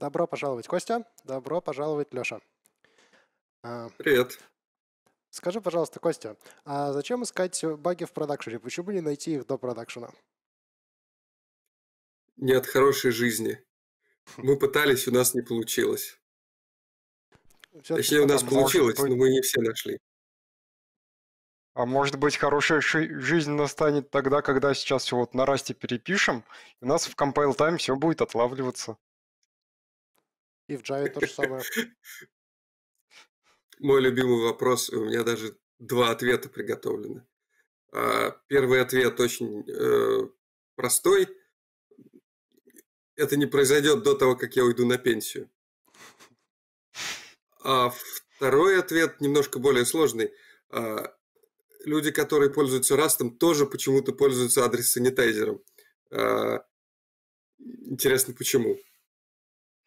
Добро пожаловать, Костя. Добро пожаловать, Леша. А, Привет. Скажи, пожалуйста, Костя, а зачем искать баги в продакшене? Почему не найти их до продакшена? Не от хорошей жизни. Хм. Мы пытались, у нас не получилось. Точнее, у нас получилось, но мы не все нашли. А может быть, хорошая жизнь настанет тогда, когда сейчас все вот на расте перепишем, и у нас в compile time все будет отлавливаться. И в Java то же самое. Мой любимый вопрос, у меня даже два ответа приготовлены. А, первый ответ очень э, простой. Это не произойдет до того, как я уйду на пенсию. А второй ответ немножко более сложный. А, люди, которые пользуются растом, тоже почему-то пользуются адрес-санитайзером. А, интересно, почему?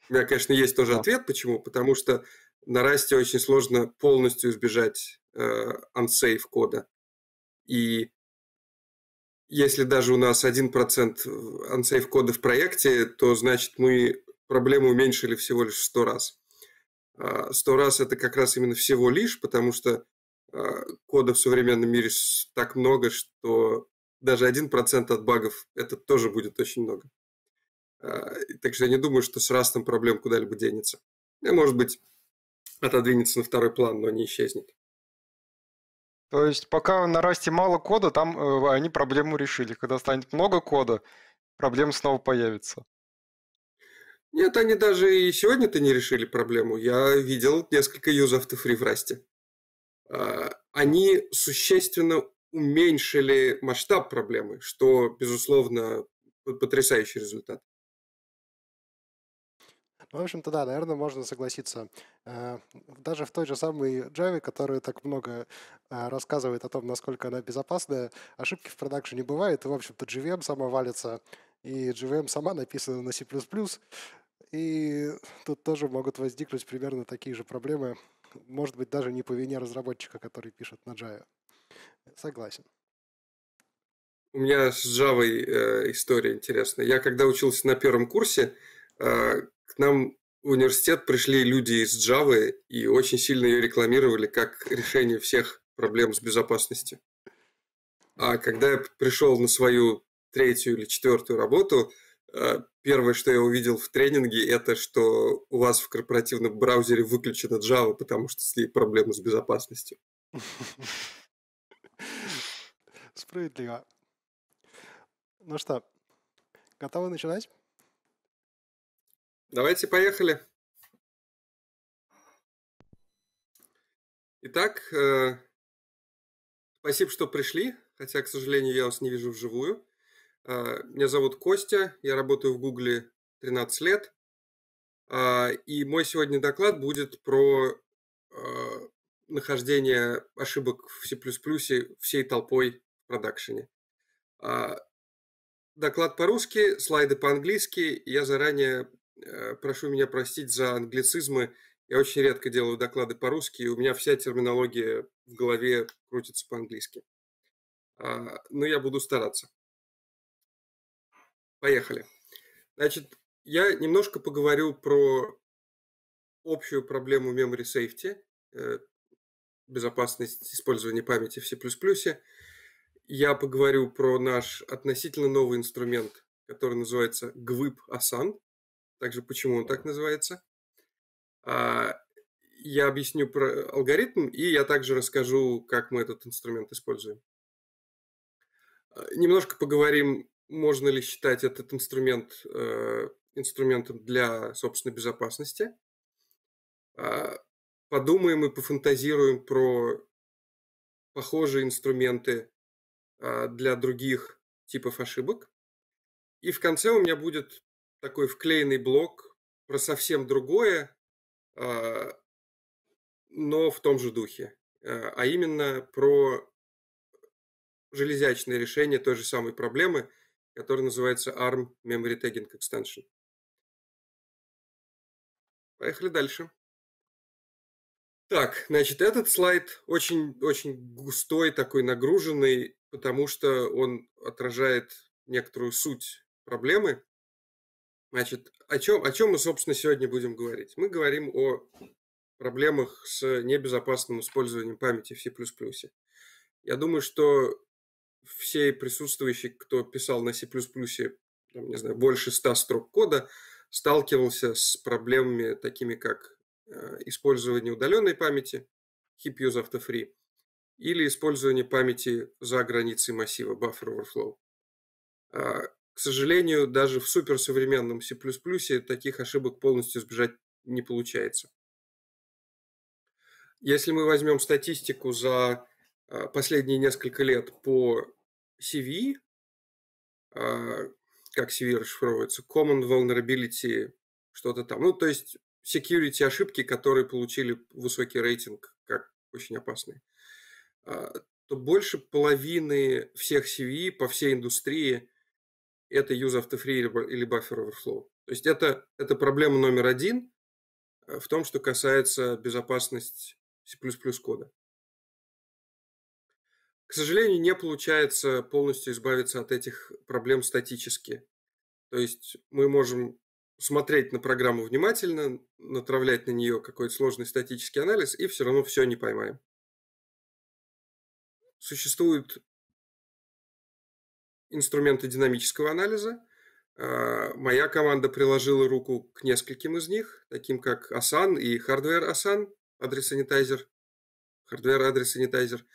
У меня, конечно, есть тоже ответ, почему. Потому что на расте очень сложно полностью избежать э, unsafe кода. И если даже у нас 1% э, unsafe кода в проекте, то значит мы проблему уменьшили всего лишь в 100 раз. 100 а, раз это как раз именно всего лишь, потому что а, кода в современном мире так много, что даже 1% от багов это тоже будет очень много. А, так что я не думаю, что с растом проблем куда-либо денется. Э, может быть, отодвинется на второй план, но не исчезнет. То есть пока на расте мало кода, там э, они проблему решили. Когда станет много кода, проблема снова появится. Нет, они даже и сегодня-то не решили проблему. Я видел несколько юзов фри в расте. Э, они существенно уменьшили масштаб проблемы, что, безусловно, потрясающий результат в общем-то, да, наверное, можно согласиться. Э, даже в той же самой Java, которая так много э, рассказывает о том, насколько она безопасная, ошибки в продакшене бывает. И, в общем-то, GVM сама валится, и GVM сама написана на C++. И тут тоже могут возникнуть примерно такие же проблемы, может быть, даже не по вине разработчика, который пишет на Java. Согласен. У меня с Java э, история интересная. Я когда учился на первом курсе, э, к нам в университет пришли люди из Java и очень сильно ее рекламировали как решение всех проблем с безопасностью. А когда я пришел на свою третью или четвертую работу, э, первое, что я увидел в тренинге, это что у вас в корпоративном браузере выключена Java, потому что с ней проблемы с безопасностью. Справедливо. Ну что, готовы начинать? Давайте поехали. Итак, э, спасибо, что пришли, хотя, к сожалению, я вас не вижу вживую. Э, меня зовут Костя, я работаю в Гугле 13 лет, э, и мой сегодня доклад будет про э, нахождение ошибок в C++ всей толпой в продакшене. Э, доклад по-русски, слайды по-английски. Я заранее Э, прошу меня простить за англицизмы. Я очень редко делаю доклады по-русски, и у меня вся терминология в голове крутится по-английски. А, но я буду стараться. Поехали. Значит, я немножко поговорю про общую проблему memory safety, э, безопасность использования памяти в C++. Я поговорю про наш относительно новый инструмент, который называется GWIP Asan также почему он так называется. А, я объясню про алгоритм, и я также расскажу, как мы этот инструмент используем. А, немножко поговорим, можно ли считать этот инструмент э, инструментом для собственной безопасности. А, подумаем и пофантазируем про похожие инструменты для других типов ошибок. И в конце у меня будет такой вклеенный блок про совсем другое, а, но в том же духе, а, а именно про железячное решение той же самой проблемы, которая называется ARM Memory Tagging Extension. Поехали дальше. Так, значит, этот слайд очень-очень густой, такой нагруженный, потому что он отражает некоторую суть проблемы. Значит, о чем, о чем мы, собственно, сегодня будем говорить? Мы говорим о проблемах с небезопасным использованием памяти в C++. Я думаю, что все присутствующие, кто писал на C++, там, не знаю, больше 100 строк кода, сталкивался с проблемами такими, как э, использование удаленной памяти, heap use after free, или использование памяти за границей массива buffer overflow. А, к сожалению, даже в суперсовременном C++ таких ошибок полностью избежать не получается. Если мы возьмем статистику за а, последние несколько лет по CV, а, как CV расшифровывается, Common Vulnerability, что-то там, ну, то есть security ошибки, которые получили высокий рейтинг как очень опасные, а, то больше половины всех CV по всей индустрии – это use after free или buffer overflow. То есть это, это проблема номер один э, в том, что касается безопасности C++ кода. К сожалению, не получается полностью избавиться от этих проблем статически. То есть мы можем смотреть на программу внимательно, натравлять на нее какой-то сложный статический анализ, и все равно все не поймаем. Существует инструменты динамического анализа. А, моя команда приложила руку к нескольким из них, таким как Asan и Hardware Asan, адрес санитайзер, Hardware адрес санитайзер.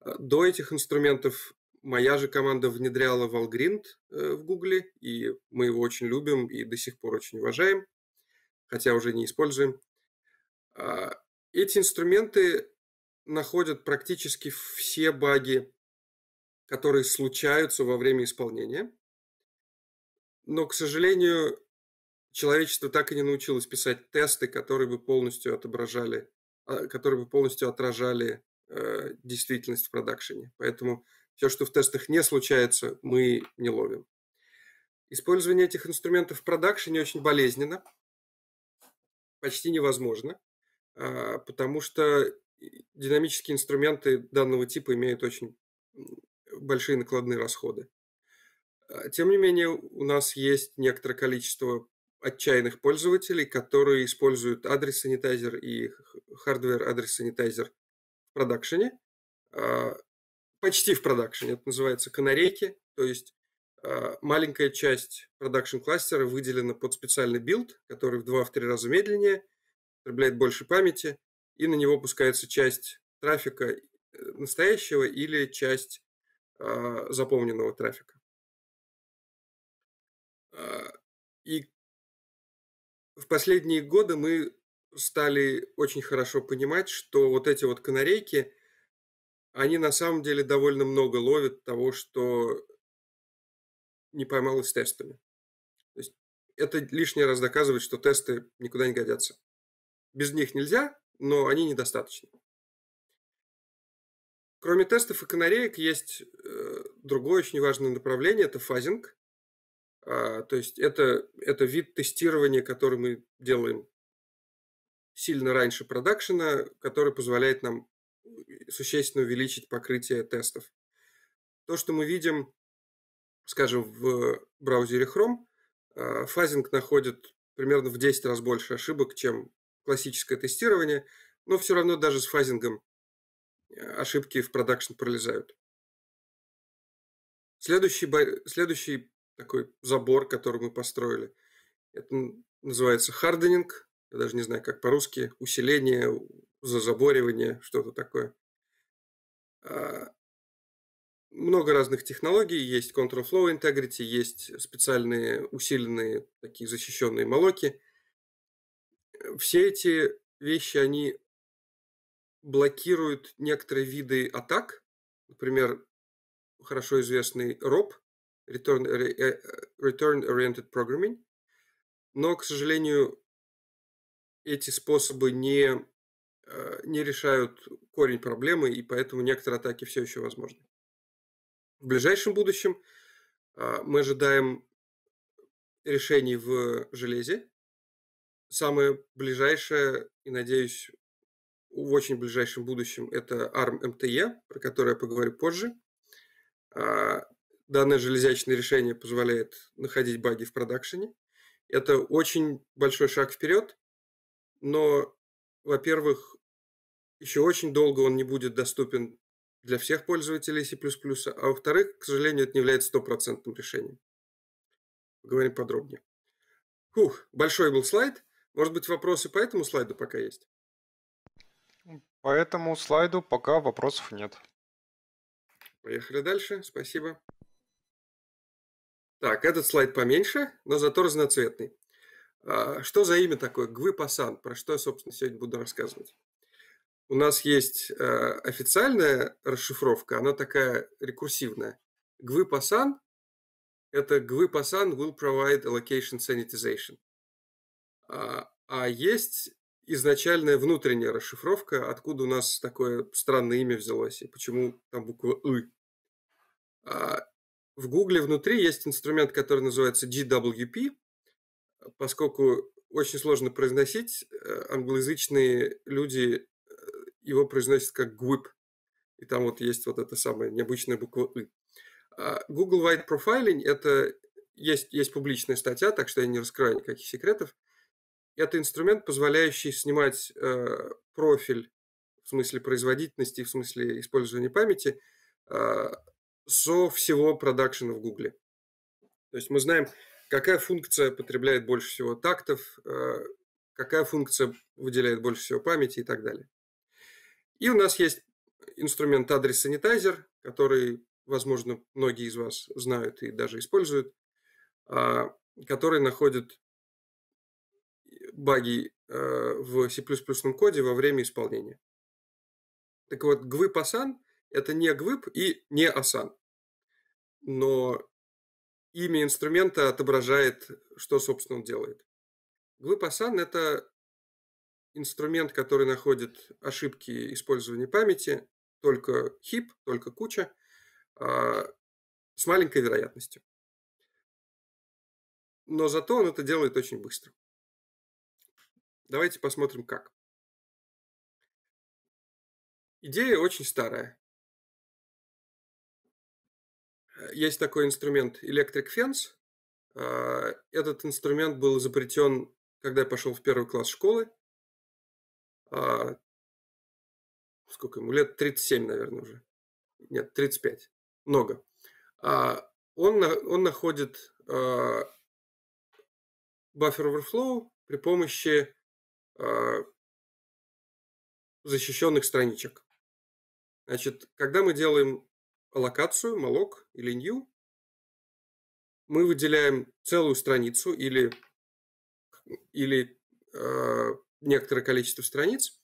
А, до этих инструментов моя же команда внедряла Valgrind э, в Google и мы его очень любим и до сих пор очень уважаем, хотя уже не используем. А, эти инструменты находят практически все баги которые случаются во время исполнения. Но, к сожалению, человечество так и не научилось писать тесты, которые бы полностью отображали, а, которые бы полностью отражали э, действительность в продакшене. Поэтому все, что в тестах не случается, мы не ловим. Использование этих инструментов в продакшене очень болезненно, почти невозможно, а, потому что динамические инструменты данного типа имеют очень большие накладные расходы. А, тем не менее, у нас есть некоторое количество отчаянных пользователей, которые используют адрес санитайзер и хардвер адрес санитайзер в продакшене, а, почти в продакшене, это называется канарейки, то есть а, маленькая часть продакшн кластера выделена под специальный билд, который в 2-3 раза медленнее, потребляет больше памяти, и на него пускается часть трафика э, настоящего или часть а, заполненного трафика. А, и в последние годы мы стали очень хорошо понимать, что вот эти вот канарейки, они на самом деле довольно много ловят того, что не поймалось тестами. То есть это лишний раз доказывает, что тесты никуда не годятся. Без них нельзя, но они недостаточны. Кроме тестов и канареек есть э, другое очень важное направление – это фазинг. А, то есть это, это вид тестирования, который мы делаем сильно раньше продакшена, который позволяет нам э, существенно увеличить покрытие тестов. То, что мы видим, скажем, в браузере Chrome, э, фазинг находит примерно в 10 раз больше ошибок, чем классическое тестирование, но все равно даже с фазингом ошибки в продакшн пролезают. Следующий, следующий такой забор, который мы построили, это называется харденинг. Я даже не знаю, как по-русски. Усиление, зазаборивание, что-то такое. А, много разных технологий. Есть Control Flow Integrity, есть специальные усиленные такие защищенные молоки. Все эти вещи, они блокирует некоторые виды атак. Например, хорошо известный ROP, Return, э, э, Return Oriented Programming. Но, к сожалению, эти способы не, э, не решают корень проблемы, и поэтому некоторые атаки все еще возможны. В ближайшем будущем а, мы ожидаем решений в железе. Самое ближайшее, и, надеюсь, в очень ближайшем будущем, это ARM-MTE, про которое я поговорю позже. А, данное железячное решение позволяет находить баги в продакшене. Это очень большой шаг вперед, но, во-первых, еще очень долго он не будет доступен для всех пользователей C++, а во-вторых, к сожалению, это не является стопроцентным решением. Поговорим подробнее. Фух, большой был слайд. Может быть, вопросы по этому слайду пока есть? По этому слайду пока вопросов нет. Поехали дальше, спасибо. Так, этот слайд поменьше, но зато разноцветный. А, что за имя такое? Гвы-пасан, про что я, собственно, сегодня буду рассказывать. У нас есть э, официальная расшифровка, она такая рекурсивная. Гвы-пасан – это Гвы-пасан will provide allocation sanitization. А, а есть изначальная внутренняя расшифровка, откуда у нас такое странное имя взялось и почему там буква «ы». А в Гугле внутри есть инструмент, который называется GWP, поскольку очень сложно произносить, э, англоязычные люди э, его произносят как GWIP, и там вот есть вот эта самая необычная буква «ы». А Google Wide Profiling – это есть, есть публичная статья, так что я не раскрываю никаких секретов. Это инструмент, позволяющий снимать э, профиль в смысле производительности, в смысле использования памяти э, со всего продакшена в Гугле. То есть мы знаем, какая функция потребляет больше всего тактов, э, какая функция выделяет больше всего памяти и так далее. И у нас есть инструмент адрес sanitizer, который, возможно, многие из вас знают и даже используют, а, который находит баги э, в C++ коде во время исполнения. Так вот, GWIP Asan – это не GWIP и не Asan. Но имя инструмента отображает, что, собственно, он делает. GWIP Asan – это инструмент, который находит ошибки использования памяти, только хип, только куча, а, с маленькой вероятностью. Но зато он это делает очень быстро. Давайте посмотрим, как. Идея очень старая. Э, есть такой инструмент Electric Fence. А, этот инструмент был изобретен, когда я пошел в первый класс школы. А, сколько ему? Лет 37, наверное, уже. Нет, 35. Много. А, он, он находит Buffer Overflow при помощи а, защищенных страничек. Значит, когда мы делаем локацию, молок или new, мы выделяем целую страницу или, или э, некоторое количество страниц.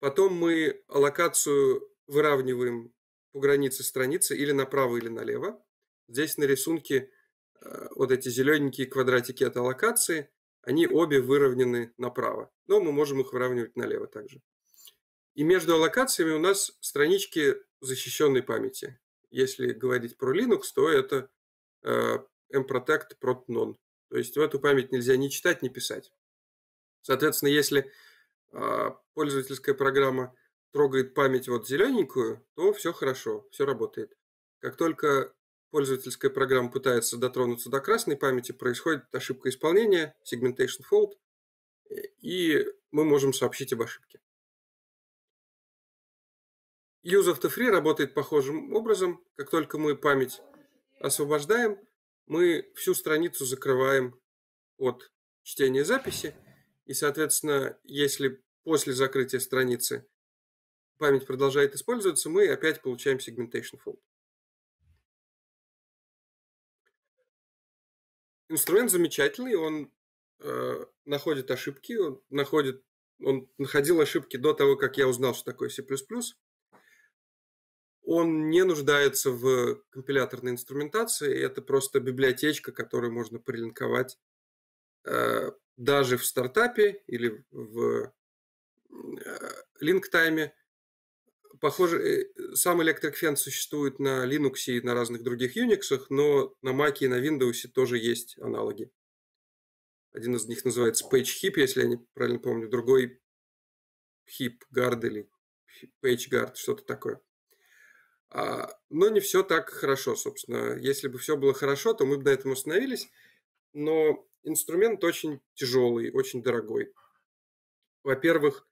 Потом мы локацию выравниваем по границе страницы или направо, или налево. Здесь на рисунке э, вот эти зелененькие квадратики – это локации. Они обе выровнены направо, но мы можем их выравнивать налево также. И между аллокациями у нас странички защищенной памяти. Если говорить про Linux, то это э, mprotect PROT_NON, То есть в эту память нельзя ни читать, ни писать. Соответственно, если э, пользовательская программа трогает память вот зелененькую, то все хорошо, все работает. Как только пользовательская программа пытается дотронуться до красной памяти, происходит ошибка исполнения, segmentation fault, и мы можем сообщить об ошибке. Use after free работает похожим образом. Как только мы память освобождаем, мы всю страницу закрываем от чтения записи. И, соответственно, если после закрытия страницы память продолжает использоваться, мы опять получаем segmentation fault. инструмент замечательный, он э, находит ошибки, он находит, он находил ошибки до того, как я узнал, что такое C++. Он не нуждается в компиляторной инструментации, это просто библиотечка, которую можно прилинковать э, даже в стартапе или в э, линктайме Похоже, э, сам Electric Fan существует на Linux и на разных других Unix, но на Mac и на Windows тоже есть аналоги. Один из них называется PageHip, если я не правильно помню, другой Guard или PageGuard, что-то такое. А, но не все так хорошо, собственно. Если бы все было хорошо, то мы бы на этом остановились. Но инструмент очень тяжелый, очень дорогой. Во-первых,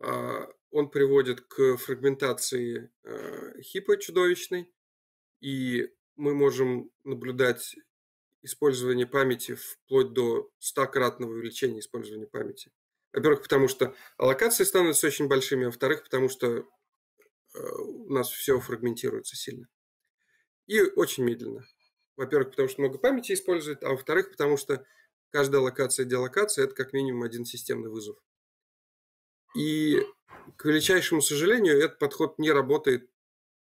а, он приводит к фрагментации э, хипа чудовищной, и мы можем наблюдать использование памяти вплоть до стократного увеличения использования памяти. Во-первых, потому что аллокации становятся очень большими, а во-вторых, потому что э, у нас все фрагментируется сильно. И очень медленно. Во-первых, потому что много памяти использует, а во-вторых, потому что каждая локация и делокация – это как минимум один системный вызов. И, к величайшему сожалению, этот подход не работает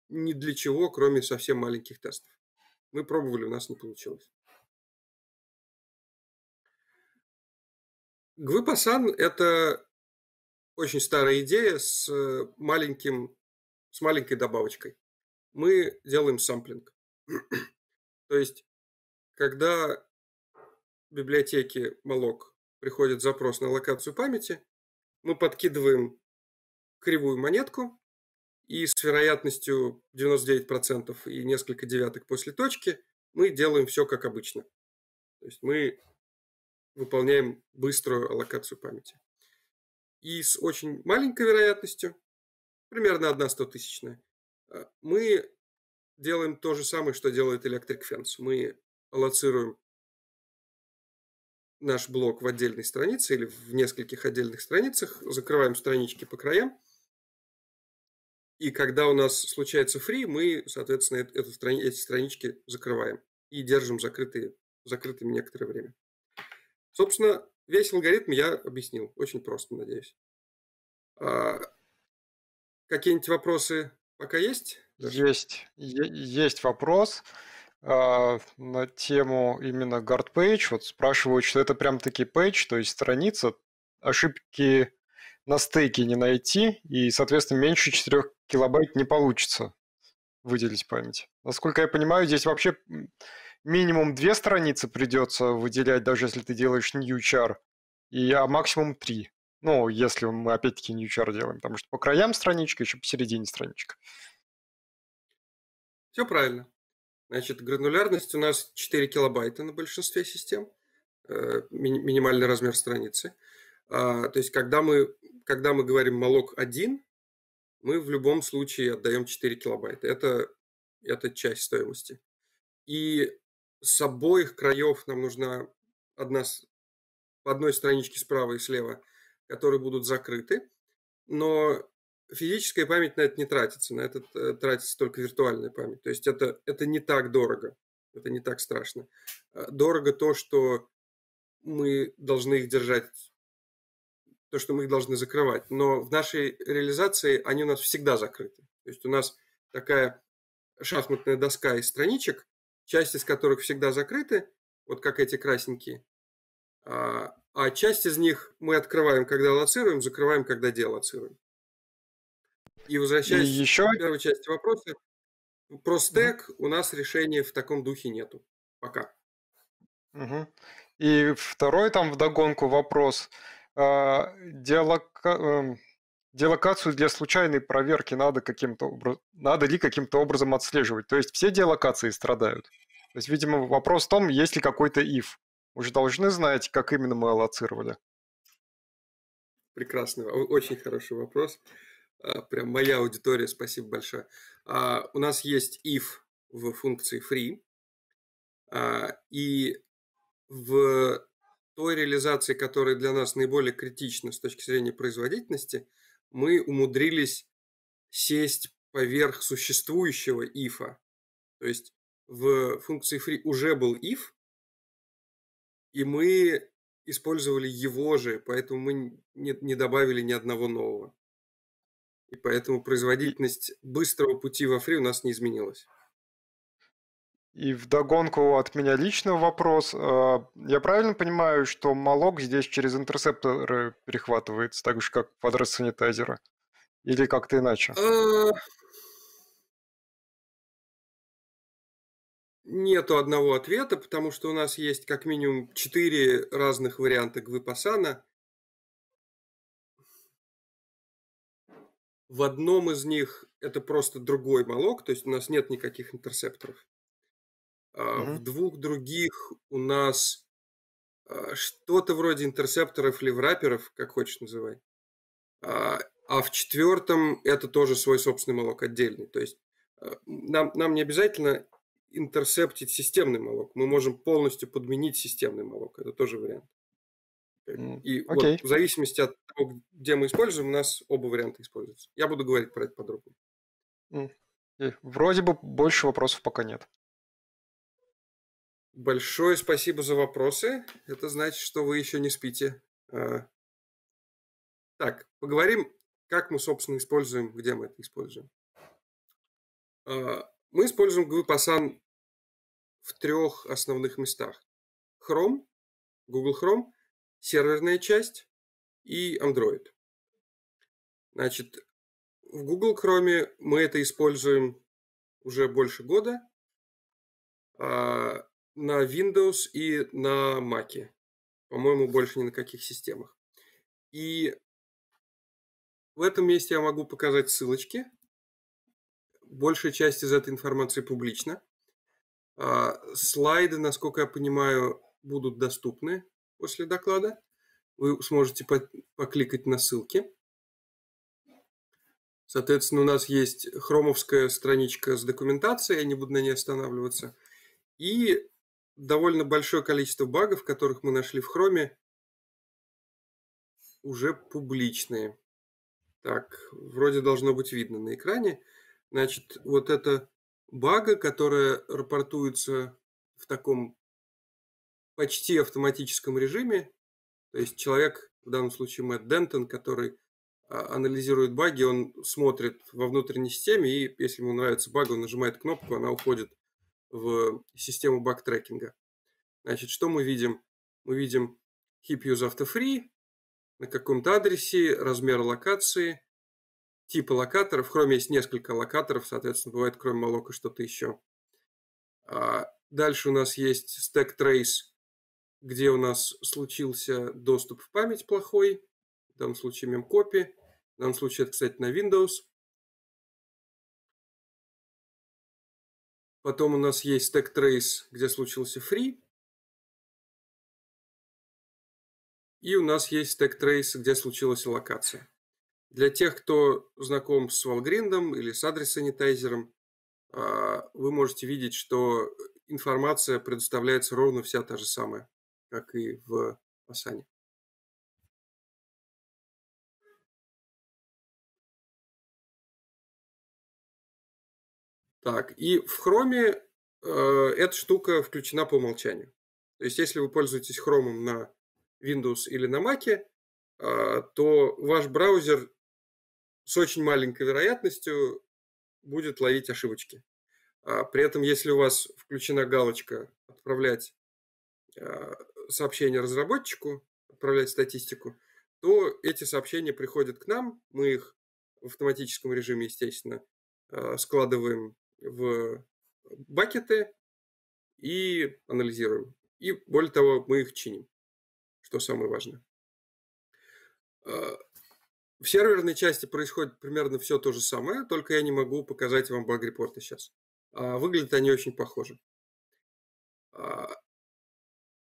ни для чего, кроме совсем маленьких тестов. Мы пробовали, у нас не получилось. Гвипасан – это очень старая идея с, э, маленьким, с маленькой добавочкой. Мы делаем самплинг. То есть, когда в библиотеке Молок приходит запрос на локацию памяти, мы подкидываем кривую монетку, и с вероятностью 99% и несколько девяток после точки мы делаем все как обычно. То есть мы выполняем быструю аллокацию памяти. И с очень маленькой вероятностью, примерно 1 тысячная, э, мы делаем то же самое, что делает Electric Fence. Мы аллоцируем наш блок в отдельной странице или в нескольких отдельных страницах, закрываем странички по краям, и когда у нас случается фри, мы, соответственно, эту, страни эти странички закрываем и держим закрытые, закрытыми некоторое время. Собственно, весь алгоритм я объяснил. Очень просто, надеюсь. А, какие-нибудь вопросы пока есть? Есть. есть вопрос. А, на тему именно guard page. Вот спрашивают, что это прям таки page, то есть страница. Ошибки на стейке не найти, и, соответственно, меньше 4 килобайт не получится выделить память. Насколько я понимаю, здесь вообще минимум две страницы придется выделять, даже если ты делаешь new char, и, а максимум три. Ну, если мы опять-таки new char делаем, потому что по краям страничка, еще посередине страничка. Все правильно. Значит, гранулярность у нас 4 килобайта на большинстве систем, э, минимальный размер страницы. А, то есть, когда мы, когда мы говорим молок 1, мы в любом случае отдаем 4 килобайта. Это, это часть стоимости. И с обоих краев нам нужна одна, по одной страничке справа и слева, которые будут закрыты. Но физическая память на это не тратится, на это э, тратится только виртуальная память. То есть это, это не так дорого, это не так страшно. А, дорого то, что мы должны их держать, то, что мы их должны закрывать. Но в нашей реализации они у нас всегда закрыты. То есть у нас такая шахматная доска из страничек, часть из которых всегда закрыты, вот как эти красненькие, а, а часть из них мы открываем, когда лоцируем, закрываем, когда делоцируем. И возвращаясь и еще... к первой части вопроса, про стек у нас решения в таком духе нету. Пока. Угу. И второй там вдогонку вопрос. Диалока... Диалокацию эм, для случайной проверки надо каким-то образом, надо ли каким-то образом отслеживать? То есть все диалокации страдают. То есть, видимо, вопрос в том, есть ли какой-то if. Вы же должны знать, как именно мы аллоцировали. Прекрасный, очень хороший вопрос. А, прям моя аудитория, спасибо большое. А, у нас есть if в функции free, а, и в той реализации, которая для нас наиболее критична с точки зрения производительности, мы умудрились сесть поверх существующего ифа. То есть в функции free уже был if, и мы использовали его же, поэтому мы не, не добавили ни одного нового и поэтому производительность быстрого пути во фри у нас не изменилась. И в догонку от меня лично вопрос. А, я правильно понимаю, что молок здесь через интерсепторы перехватывается, так же, как квадрат санитайзера? Или как-то иначе? А. Нету одного ответа, потому что у нас есть как минимум четыре разных варианта гвипасана, В одном из них это просто другой молок, то есть у нас нет никаких интерсепторов. А угу. В двух других у нас а, что-то вроде интерсепторов или враперов, как хочешь называй. А, а в четвертом это тоже свой собственный молок отдельный. То есть а, нам, нам не обязательно интерсептить системный молок. Мы можем полностью подменить системный молок. Это тоже вариант. И Окей. вот в зависимости от того, где мы используем, у нас оба варианта используются. Я буду говорить про это подробно. Вроде бы больше вопросов пока нет. Большое спасибо за вопросы. Это значит, что вы еще не спите. А, так, поговорим, как мы, собственно, используем, где мы это используем. А, мы используем GVPassan в трех основных местах. Chrome, Google Chrome – серверная часть и Android. Значит, в Google Chrome мы это используем уже больше года а, на Windows и на Mac. По-моему, больше ни на каких системах. И в этом месте я могу показать ссылочки. Большая часть из этой информации публична. А, слайды, насколько я понимаю, будут доступны после доклада. Вы сможете по покликать на ссылки. Соответственно, у нас есть хромовская страничка с документацией, я не буду на ней останавливаться. И довольно большое количество багов, которых мы нашли в хроме, уже публичные. Так, вроде должно быть видно на экране. Значит, вот это бага, которая рапортуется в таком почти автоматическом режиме. То есть человек, в данном случае Мэтт Дентон, который а, анализирует баги, он смотрит во внутренней системе, и если ему нравится баг, он нажимает кнопку, она уходит в систему баг-трекинга. Значит, что мы видим? Мы видим heap use after free на каком-то адресе, размер локации, типы локаторов. В Chrome есть несколько локаторов, соответственно, бывает кроме молока что-то еще. А, дальше у нас есть stack trace – где у нас случился доступ в память плохой, в данном случае мемкопи, в данном случае это, кстати, на Windows. Потом у нас есть stack trace, где случился free. И у нас есть stack trace, где случилась локация. Для тех, кто знаком с Valgrind или с адрес-санитайзером, а, вы можете видеть, что информация предоставляется ровно вся та же самая как и в Асане. Так, и в хроме э, эта штука включена по умолчанию. То есть, если вы пользуетесь хромом на Windows или на Mac, э, то ваш браузер с очень маленькой вероятностью будет ловить ошибочки. А при этом, если у вас включена галочка «Отправлять э, сообщение разработчику, отправлять статистику, то эти сообщения приходят к нам, мы их в автоматическом режиме, естественно, а, складываем в бакеты и анализируем. И более того, мы их чиним, что самое важное. А, в серверной части происходит примерно все то же самое, только я не могу показать вам баг-репорты сейчас. А, выглядят они очень похожи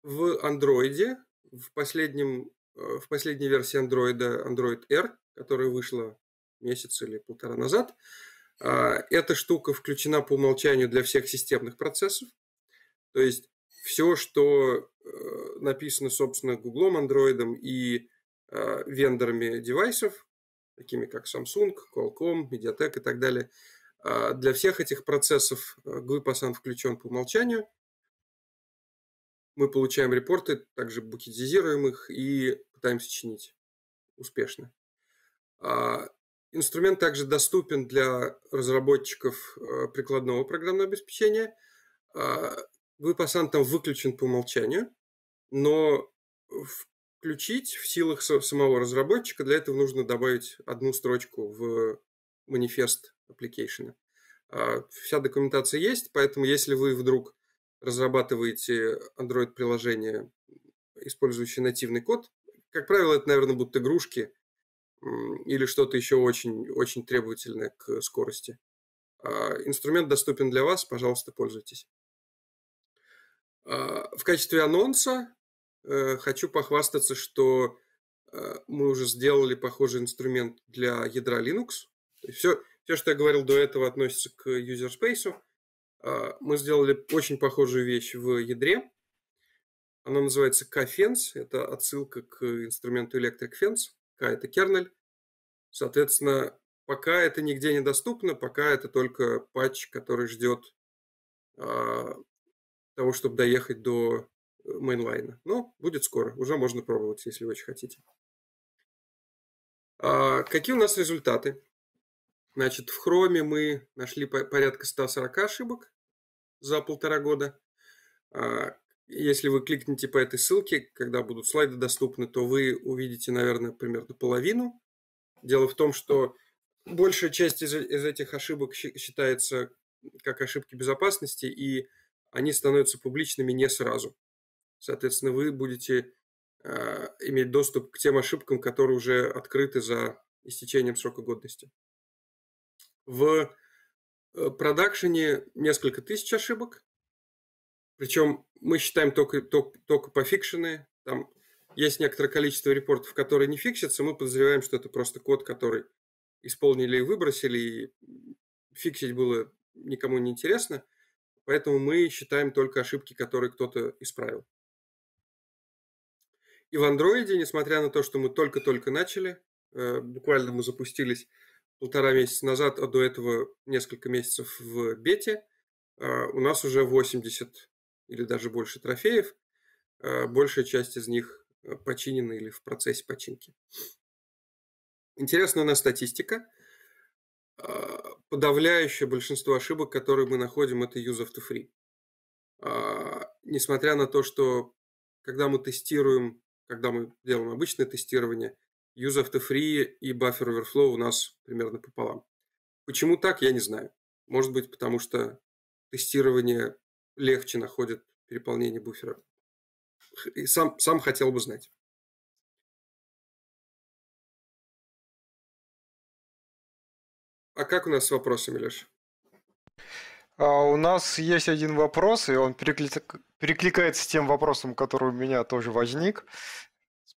в Android, в, последнем, э, в последней версии Android, Android R, которая вышла месяц или полтора назад, а, эта штука включена по умолчанию для всех системных процессов. То есть все, что э, написано, собственно, Google, Android и э, вендорами девайсов, такими как Samsung, Qualcomm, Mediatek и так далее, а, для всех этих процессов gui включен по умолчанию – мы получаем репорты, также букетизируем их и пытаемся чинить успешно. А, инструмент также доступен для разработчиков э, прикладного программного обеспечения. А, Выпасан там выключен по умолчанию, но включить в силах самого разработчика для этого нужно добавить одну строчку в манифест application. А, вся документация есть, поэтому если вы вдруг разрабатываете Android-приложение, использующее нативный код, как правило, это, наверное, будут игрушки или что-то еще очень, очень требовательное к скорости. А, инструмент доступен для вас, пожалуйста, пользуйтесь. А, в качестве анонса э, хочу похвастаться, что э, мы уже сделали похожий инструмент для ядра Linux. Все, все, что я говорил до этого, относится к user space. А, мы сделали очень похожую вещь в ядре. Она называется k Это отсылка к инструменту Electric Fence. K – это кернель. Соответственно, пока это нигде недоступно, пока это только патч, который ждет а, того, чтобы доехать до э, мейнлайна. Но будет скоро, уже можно пробовать, если вы очень хотите. Э, какие у нас результаты? Значит, в Chrome мы нашли порядка 140 ошибок за полтора года. А, если вы кликните по этой ссылке, когда будут слайды доступны, то вы увидите, наверное, примерно половину. Дело в том, что большая часть из, из этих ошибок считается как ошибки безопасности, и они становятся публичными не сразу. Соответственно, вы будете э, иметь доступ к тем ошибкам, которые уже открыты за истечением срока годности в э, продакшене несколько тысяч ошибок. Причем мы считаем только, только, только пофикшены. Там есть некоторое количество репортов, которые не фиксятся. Мы подозреваем, что это просто код, который исполнили и выбросили, и фиксить было никому не интересно. Поэтому мы считаем только ошибки, которые кто-то исправил. И в андроиде, несмотря на то, что мы только-только начали, э, буквально мы запустились полтора месяца назад, а до этого несколько месяцев в бете, а, у нас уже 80 или даже больше трофеев. А, большая часть из них а, починена или в процессе починки. Интересная у нас статистика. Подавляющее большинство ошибок, которые мы находим, это use of to free. Несмотря на то, что когда мы тестируем, когда мы делаем обычное тестирование – Use after free и buffer overflow у нас примерно пополам. Почему так, я не знаю. Может быть, потому что тестирование легче находит переполнение буфера. И сам, сам хотел бы знать. А как у нас с вопросами, Леш? А у нас есть один вопрос, и он перекли... перекликается с тем вопросом, который у меня тоже возник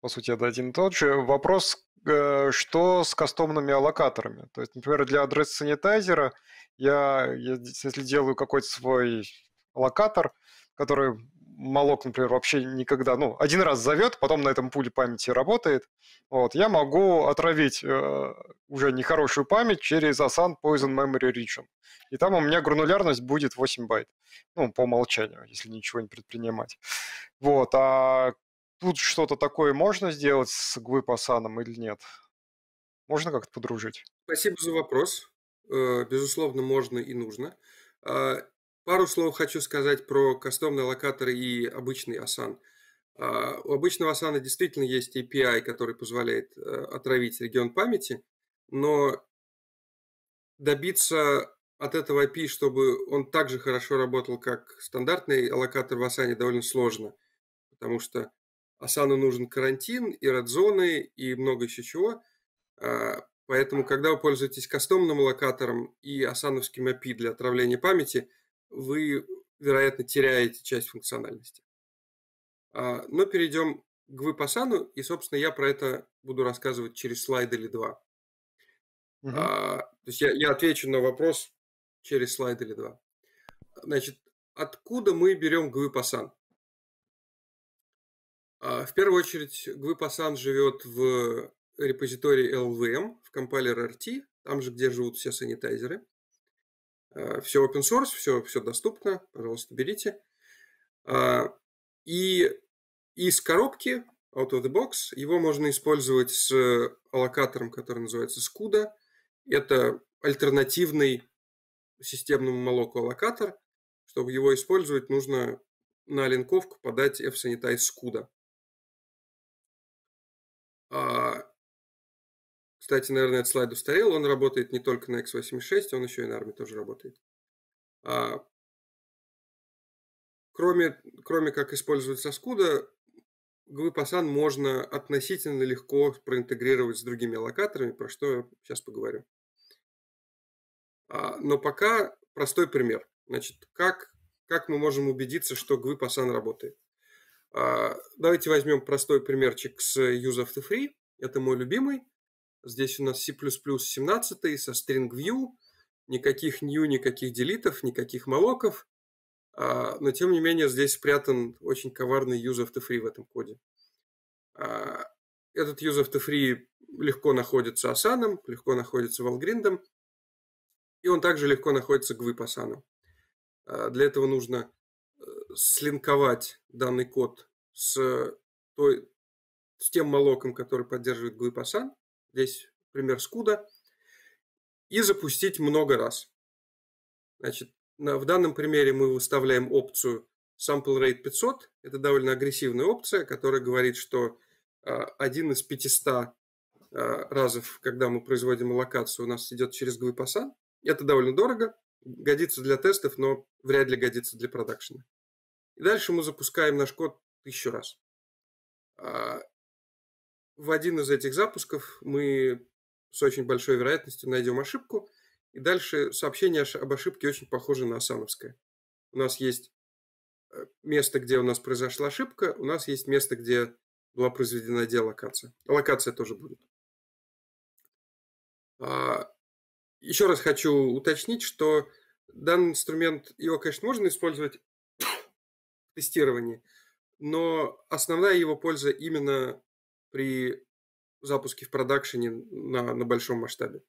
по сути, это один и тот же. Вопрос, э, что с кастомными аллокаторами? То есть, например, для адрес-санитайзера я, я, если делаю какой-то свой локатор который молок, например, вообще никогда, ну, один раз зовет, потом на этом пуле памяти работает, вот, я могу отравить э, уже нехорошую память через Asan Poison Memory Region. И там у меня гранулярность будет 8 байт. Ну, по умолчанию, если ничего не предпринимать. Вот, а тут что-то такое можно сделать с Гвипасаном или нет? Можно как-то подружить? Спасибо за вопрос. Э, безусловно, можно и нужно. А, пару слов хочу сказать про кастомные локаторы и обычный Асан. У обычного Асана действительно есть API, который позволяет э, отравить регион памяти, но добиться от этого API, чтобы он так же хорошо работал, как стандартный локатор в Асане, довольно сложно, потому что Асану нужен карантин и радзоны и много еще чего. А, поэтому, когда вы пользуетесь кастомным локатором и асановским API для отравления памяти, вы, вероятно, теряете часть функциональности. А, но перейдем к выпасану, и, собственно, я про это буду рассказывать через слайд или два. Угу. А, то есть я, я отвечу на вопрос через слайд или два. Значит, откуда мы берем гвипасан? А, в первую очередь, Гвипасан живет в репозитории LVM, эм, в компайлер RT, там же, где живут все санитайзеры. А, все open source, все, все доступно, пожалуйста, берите. А, и из коробки, out of the box, его можно использовать с аллокатором, который называется SCUDA. Это альтернативный системному молоку аллокатор. Чтобы его использовать, нужно на линковку подать F-Sanitize SCUDA. А, кстати, наверное, этот слайд устарел. Он работает не только на x86, он еще и на ARM тоже работает. А, кроме, кроме как использовать SCUDA, GLPASAN можно относительно легко проинтегрировать с другими локаторами, про что я сейчас поговорю. А, но пока простой пример. Значит, как, как мы можем убедиться, что GLPASAN работает? А, давайте возьмем простой примерчик с use after free. Это мой любимый. Здесь у нас C++ 17 со string view. Никаких new, никаких делитов, никаких молоков. А, но, тем не менее, здесь спрятан очень коварный use after free в этом коде. А, этот use after free легко находится асаном, легко находится валгриндом. И он также легко находится гвы по асаном. Для этого нужно слинковать данный код с, той, с тем молоком, который поддерживает Глыпасан, здесь пример скуда, и запустить много раз. Значит, в данном примере мы выставляем опцию Sample Rate 500. Это довольно агрессивная опция, которая говорит, что а, один из 500 а, разов, когда мы производим локацию, у нас идет через Глыпасан. Это довольно дорого, годится для тестов, но вряд ли годится для продакшена. И дальше мы запускаем наш код тысячу раз. А, в один из этих запусков мы с очень большой вероятностью найдем ошибку, и дальше сообщение об ошибке очень похоже на асановское. У нас есть э, место, где у нас произошла ошибка, у нас есть место, где была произведена деалокация. Локация тоже будет. А, еще раз хочу уточнить, что данный инструмент, его, конечно, можно использовать тестировании. Но основная его польза именно при запуске в продакшене на, на большом масштабе.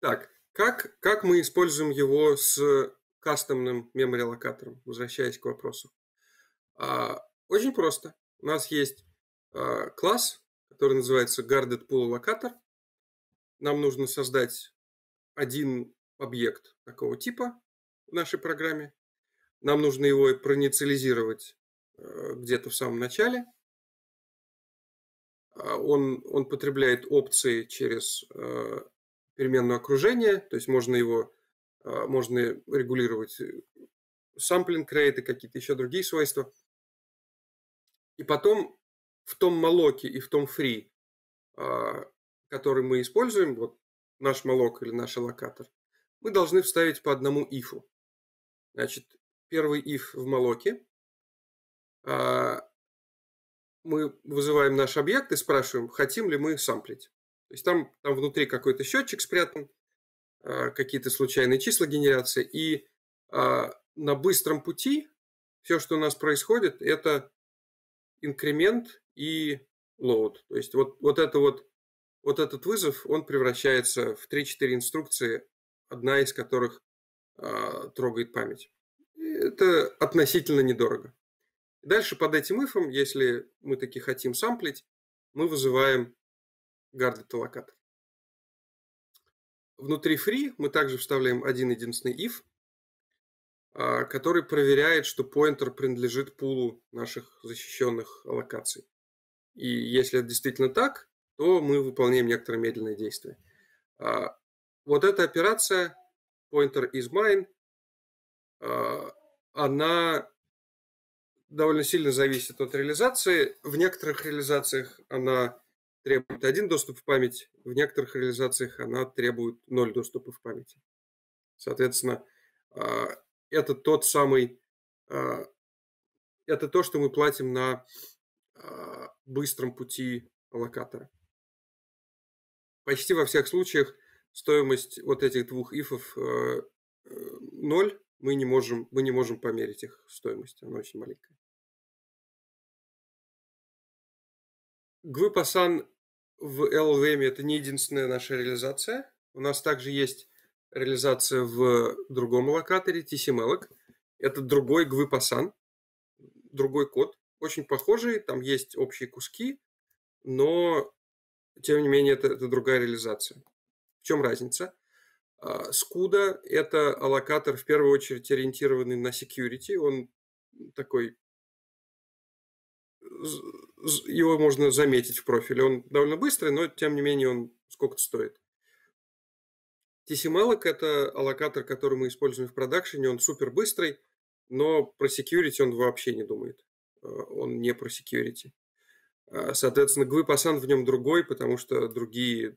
Так, как, как мы используем его с кастомным memory локатором, возвращаясь к вопросу? А, очень просто. У нас есть а, класс, который называется guarded pool локатор. Нам нужно создать один объект такого типа в нашей программе, нам нужно его проинициализировать э, где-то в самом начале. А он, он потребляет опции через э, переменную окружение, то есть можно его э, можно регулировать sampling rate и какие-то еще другие свойства. И потом в том молоке и в том free, а, который мы используем, вот наш молок или наш аллокатор, мы должны вставить по одному ифу. Значит, первый if в молоке. А, мы вызываем наш объект и спрашиваем, хотим ли мы самплить. То есть там, там внутри какой-то счетчик спрятан, а, какие-то случайные числа генерации. И а, на быстром пути все, что у нас происходит, это инкремент и load. То есть вот, вот, это вот, вот этот вызов, он превращается в 3-4 инструкции, одна из которых э, трогает память это относительно недорого. Дальше под этим ифом, если мы таки хотим самплить, мы вызываем гардет локатор. Внутри free мы также вставляем один единственный if, а, который проверяет, что поинтер принадлежит пулу наших защищенных локаций. И если это действительно так, то мы выполняем некоторые медленные действия. А, вот эта операция pointer is mine а, она довольно сильно зависит от реализации. В некоторых реализациях она требует один доступ в память, в некоторых реализациях она требует ноль доступов в памяти. Соответственно, а, это тот самый, а, это то, что мы платим на а, быстром пути локатора. Почти во всех случаях стоимость вот этих двух ифов э, э, ноль мы не можем, мы не можем померить их стоимость, она очень маленькая. Гвыпасан в LLVM это не единственная наша реализация. У нас также есть реализация в другом локаторе, TCMLOC. Это другой гвыпасан, другой код, очень похожий, там есть общие куски, но тем не менее это, это другая реализация. В чем разница? А, Скуда – это аллокатор, в первую очередь, ориентированный на security. Он такой его можно заметить в профиле. Он довольно быстрый, но тем не менее он сколько-то стоит. TC-malloc это аллокатор, который мы используем в продакшене. Он супер быстрый, но про security он вообще не думает. А, он не про security. А, соответственно, GWPassant в нем другой, потому что другие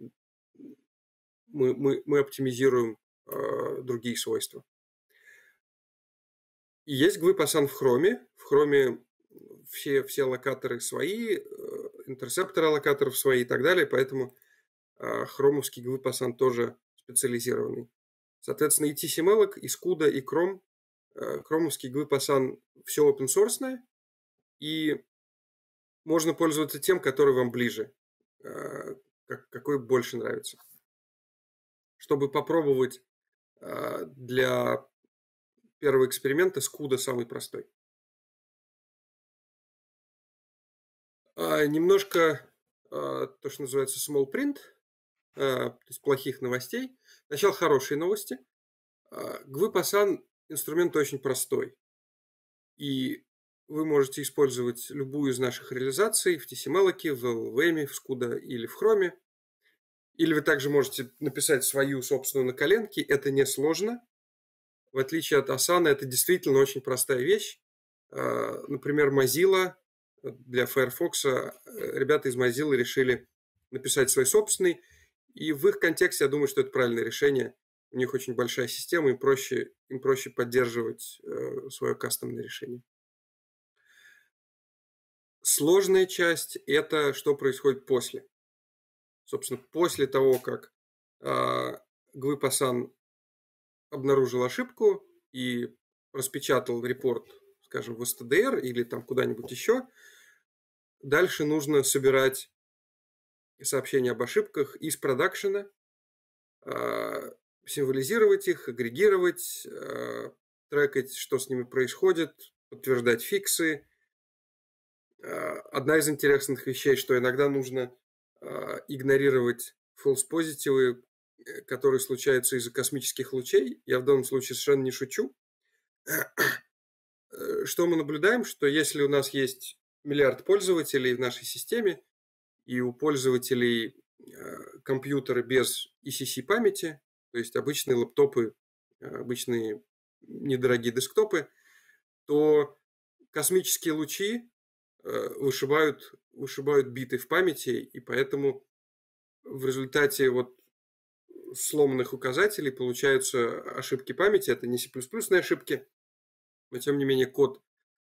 мы, мы, мы оптимизируем э, другие свойства. есть GWPSAN в Chrome. В Chrome все, все локаторы свои, э, интерсепторы локаторов свои и так далее, поэтому э, хромовский GWPSAN тоже специализированный. Соответственно, и TCML, и SCUDA, и Chrome, э, хромовский GWPSAN все open source, и можно пользоваться тем, который вам ближе, э, как, какой больше нравится чтобы попробовать а, для первого эксперимента скуда самый простой. А, немножко а, то, что называется small print, то есть плохих новостей. Сначала хорошие новости. Гвипасан инструмент очень простой. И вы можете использовать любую из наших реализаций в TCML, в LLVM, в Scuda или в Chrome. Или вы также можете написать свою собственную на коленке. Это несложно. В отличие от Asana, это действительно очень простая вещь. А, например, Mozilla э, для Firefox. Э, ребята из Mozilla решили написать свой собственный. И в их контексте, я думаю, что это правильное решение. У них очень большая система, им проще, им проще поддерживать э, свое кастомное решение. Сложная часть – это что происходит после собственно, после того, как э, а, Гвипасан обнаружил ошибку и распечатал репорт, скажем, в СТДР или там куда-нибудь еще, дальше нужно собирать сообщения об ошибках из продакшена, а, символизировать их, агрегировать, а, трекать, что с ними происходит, подтверждать фиксы. Одна из интересных вещей, что иногда нужно а, игнорировать false позитивы, э, которые случаются из-за космических лучей. Я в данном случае совершенно не шучу. Э, что мы наблюдаем, что если у нас есть миллиард пользователей в нашей системе, и у пользователей э, компьютеры без ECC памяти, то есть обычные лаптопы, обычные недорогие десктопы, то космические лучи вышибают вышибают биты в памяти, и поэтому в результате вот сломанных указателей получаются ошибки памяти. Это не C++ ошибки, но тем не менее код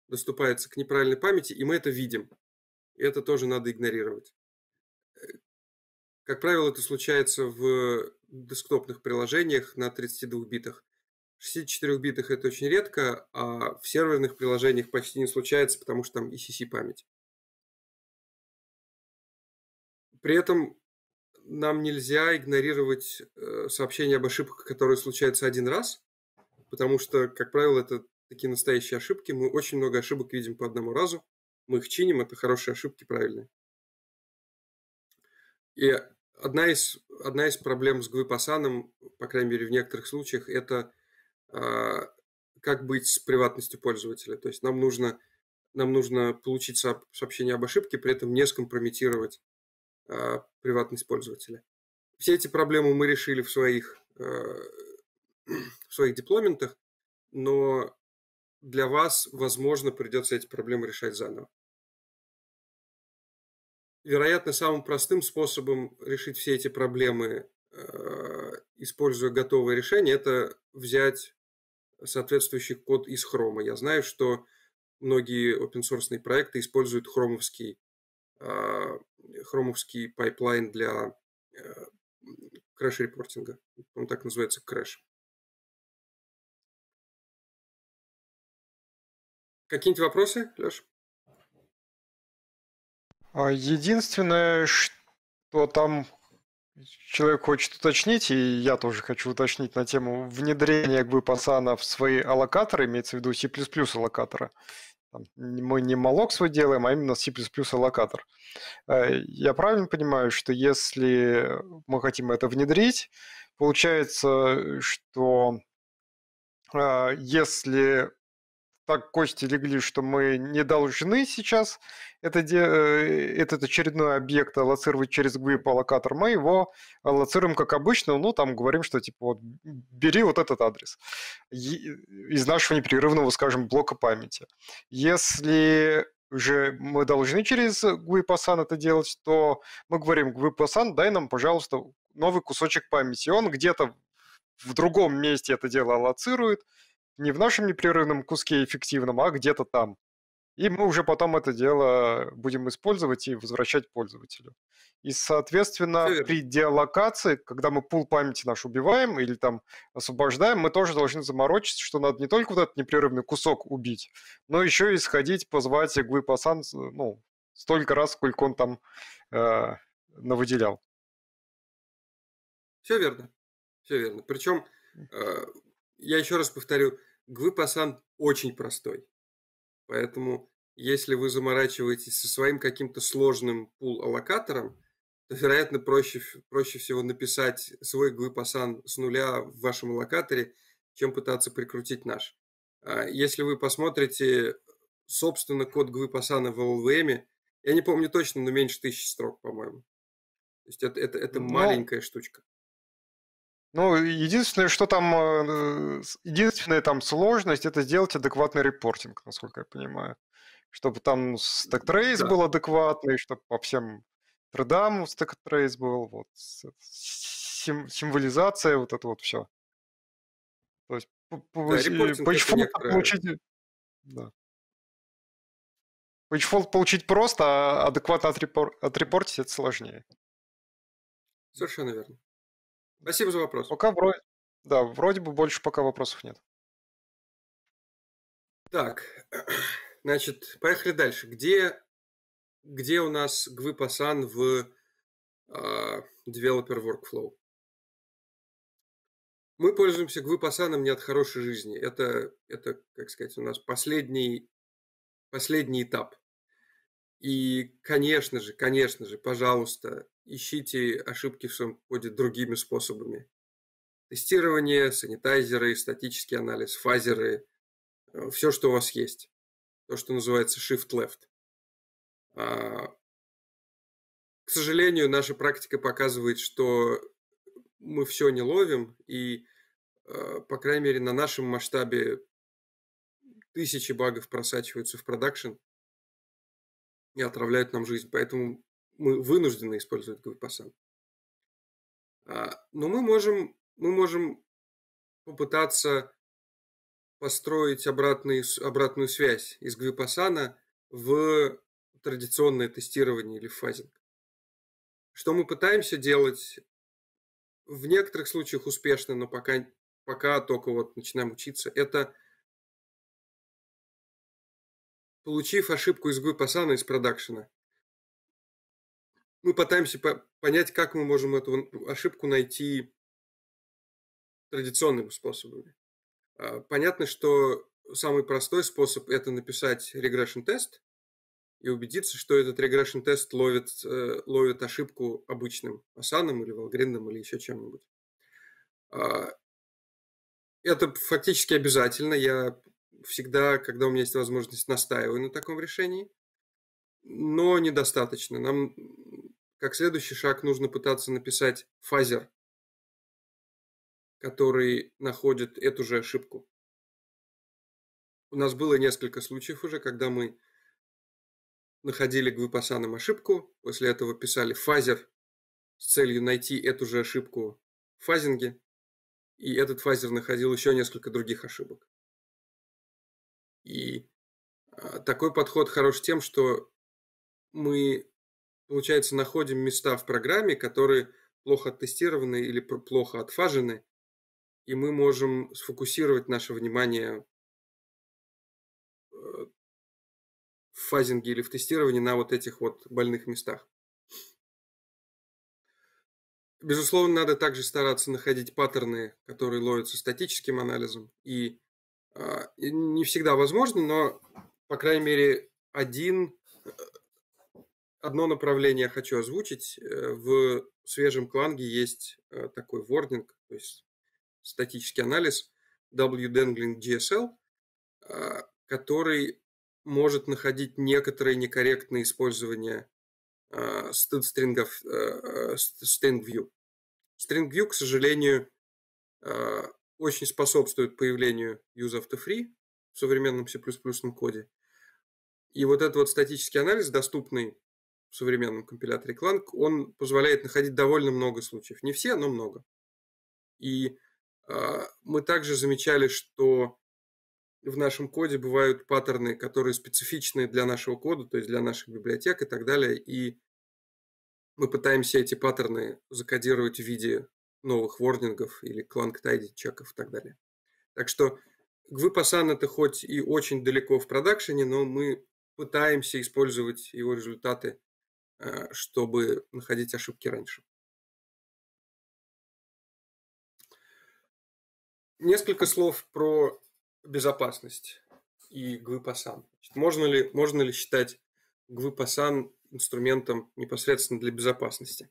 доступается к неправильной памяти, и мы это видим. И это тоже надо игнорировать. Э, как правило, это случается в десктопных приложениях на 32 битах. В 64 битах это очень редко, а в серверных приложениях почти не случается, потому что там ECC память. При этом нам нельзя игнорировать э, сообщения об ошибках, которые случаются один раз, потому что, как правило, это такие настоящие ошибки. Мы очень много ошибок видим по одному разу, мы их чиним, это хорошие ошибки, правильные. И одна из, одна из проблем с гвипасаном, по крайней мере, в некоторых случаях, это э, как быть с приватностью пользователя. То есть нам нужно, нам нужно получить сообщение об ошибке, при этом не скомпрометировать а, приватность пользователя. Все эти проблемы мы решили в своих, э, в своих дипломентах, но для вас, возможно, придется эти проблемы решать заново. Вероятно, самым простым способом решить все эти проблемы, э, используя готовое решение, это взять соответствующий код из хрома. Я знаю, что многие open source проекты используют хромовский а, хромовский пайплайн для э, крэш-репортинга. Он так называется крэш. Какие-нибудь вопросы, Леш? А, единственное, что там человек хочет уточнить, и я тоже хочу уточнить на тему внедрения как бы пацана в свои аллокаторы, имеется в виду C++ аллокатора мы не молок свой делаем, а именно C++ аллокатор. Э, я правильно понимаю, что если мы хотим это внедрить, получается, что э, если так кости легли, что мы не должны сейчас это де... Э, этот очередной объект лоцировать через GWIP аллокатор, мы его э, лоцируем как обычно, ну, там говорим, что, типа, вот, бери вот этот адрес из нашего непрерывного, скажем, блока памяти. Если уже мы должны через gui это делать, то мы говорим, gui дай нам, пожалуйста, новый кусочек памяти. И он где-то в другом месте это дело аллоцирует, не в нашем непрерывном куске эффективном, а где-то там. И мы уже потом это дело будем использовать и возвращать пользователю. И, соответственно, Сыр. при диалокации, когда мы пул памяти наш убиваем или там освобождаем, мы тоже должны заморочиться, что надо не только вот этот непрерывный кусок убить, но еще и сходить, позвать иглы пасан, ну, столько раз, сколько он там э, навыделял. Все верно. Все верно. Причем э, я еще раз повторю, гвыпасан очень простой. Поэтому, если вы заморачиваетесь со своим каким-то сложным пул-аллокатором, то, вероятно, проще, проще всего написать свой гвыпасан с нуля в вашем аллокаторе, чем пытаться прикрутить наш. А, если вы посмотрите, собственно, код гвыпасана в LLVM, я не помню точно, но меньше тысячи строк, по-моему. То есть это, это, это но... маленькая штучка. Ну, единственное, что там... Э, единственная там сложность – это сделать адекватный репортинг, насколько я понимаю. Чтобы там стек-трейс да. был адекватный, чтобы по всем тредам стек-трейс был, вот. Сим символизация, вот это вот все. То есть да, э, получить... Э, да. Пейджфолд получить просто, а адекватно отрепор... отрепортить это сложнее. Совершенно верно. Спасибо за вопрос. Пока вроде... Да, вроде бы больше пока вопросов нет. Так, значит, поехали дальше. Где, где у нас GWPASAN в э, Developer Workflow? Мы пользуемся GWPASAN не от хорошей жизни. Это, это, как сказать, у нас последний, последний этап. И, конечно же, конечно же, пожалуйста, ищите ошибки в своем коде другими способами. Тестирование, санитайзеры, статический анализ, фазеры, э, все, что у вас есть. То, что называется shift-left. А, к сожалению, наша практика показывает, что мы все не ловим, и, э, по крайней мере, на нашем масштабе тысячи багов просачиваются в продакшн и отравляют нам жизнь. Поэтому мы вынуждены использовать гвипасан. А, но мы можем, мы можем попытаться построить обратную обратную связь из гвипасана в традиционное тестирование или фазинг. Что мы пытаемся делать в некоторых случаях успешно, но пока, пока только вот начинаем учиться, это получив ошибку из гвипасана из продакшена, мы пытаемся по понять, как мы можем эту ошибку найти традиционными способами. А, понятно, что самый простой способ – это написать регрессион-тест и убедиться, что этот регрессион-тест ловит, э, ловит ошибку обычным осаном или волгринным или еще чем-нибудь. А, это фактически обязательно. Я всегда, когда у меня есть возможность, настаиваю на таком решении. Но недостаточно. Нам как следующий шаг нужно пытаться написать фазер, который находит эту же ошибку. У нас было несколько случаев уже, когда мы находили гвипосаном ошибку, после этого писали фазер с целью найти эту же ошибку в фазинге, и этот фазер находил еще несколько других ошибок. И а, такой подход хорош тем, что мы получается, находим места в программе, которые плохо оттестированы или плохо отфажены, и мы можем сфокусировать наше внимание э, в фазинге или в тестировании на вот этих вот больных местах. Безусловно, надо также стараться находить паттерны, которые ловятся статическим анализом. И э, не всегда возможно, но, по крайней мере, один э, одно направление хочу озвучить. Э, в свежем кланге есть э, такой вординг, то есть статический анализ W-dangling GSL, э, который может находить некоторые некорректные использования стрингов string-view. String-view, к сожалению, очень способствует появлению use after free в современном C++ коде. И вот этот вот статический анализ, доступный в современном компиляторе Clang, он позволяет находить довольно много случаев. Не все, но много. И э, мы также замечали, что в нашем коде бывают паттерны, которые специфичны для нашего кода, то есть для наших библиотек и так далее. И мы пытаемся эти паттерны закодировать в виде новых ворнингов или кланг-тайди, чеков и так далее. Так что Гвипасан это хоть и очень далеко в продакшене, но мы пытаемся использовать его результаты Э, чтобы находить ошибки раньше. Несколько слов про безопасность и ГВПСАН. Можно ли, можно ли считать ГВПСАН инструментом непосредственно для безопасности?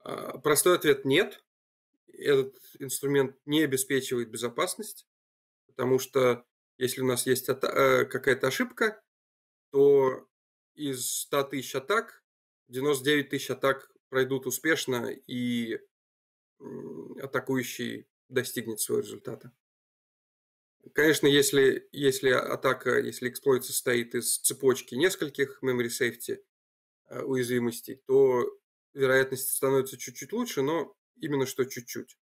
А, простой ответ – нет. Этот инструмент не обеспечивает безопасность, потому что если у нас есть э, какая-то ошибка, то из 100 тысяч атак 99 тысяч атак пройдут успешно, и атакующий достигнет своего результата. Конечно, если, если атака, если эксплойт состоит из цепочки нескольких memory safety э, уязвимостей, то вероятность становится чуть-чуть лучше, но именно что чуть-чуть.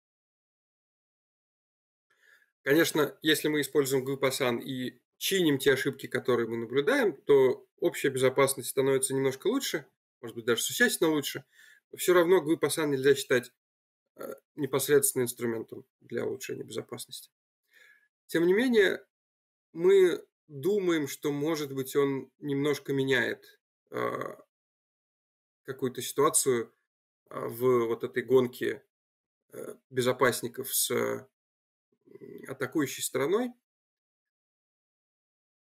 Конечно, если мы используем Gupasan и чиним те ошибки, которые мы наблюдаем, то общая безопасность становится немножко лучше, может быть, даже существенно лучше, все равно gui нельзя считать э, непосредственным инструментом для улучшения безопасности. Тем не менее, мы думаем, что, может быть, он немножко меняет э, какую-то ситуацию э, в вот этой гонке безопасников с атакующей стороной.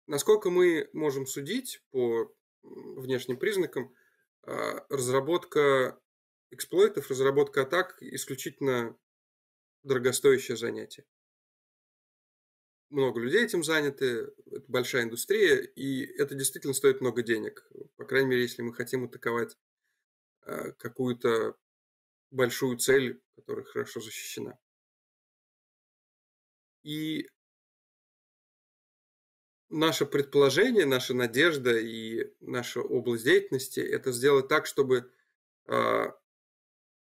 Насколько мы можем судить по внешним признакам, а, разработка эксплойтов, разработка атак исключительно дорогостоящее занятие. Много людей этим заняты, это большая индустрия, и это действительно стоит много денег. По крайней мере, если мы хотим атаковать а, какую-то большую цель, которая хорошо защищена. И наше предположение, наша надежда и наша область деятельности – это сделать так, чтобы а,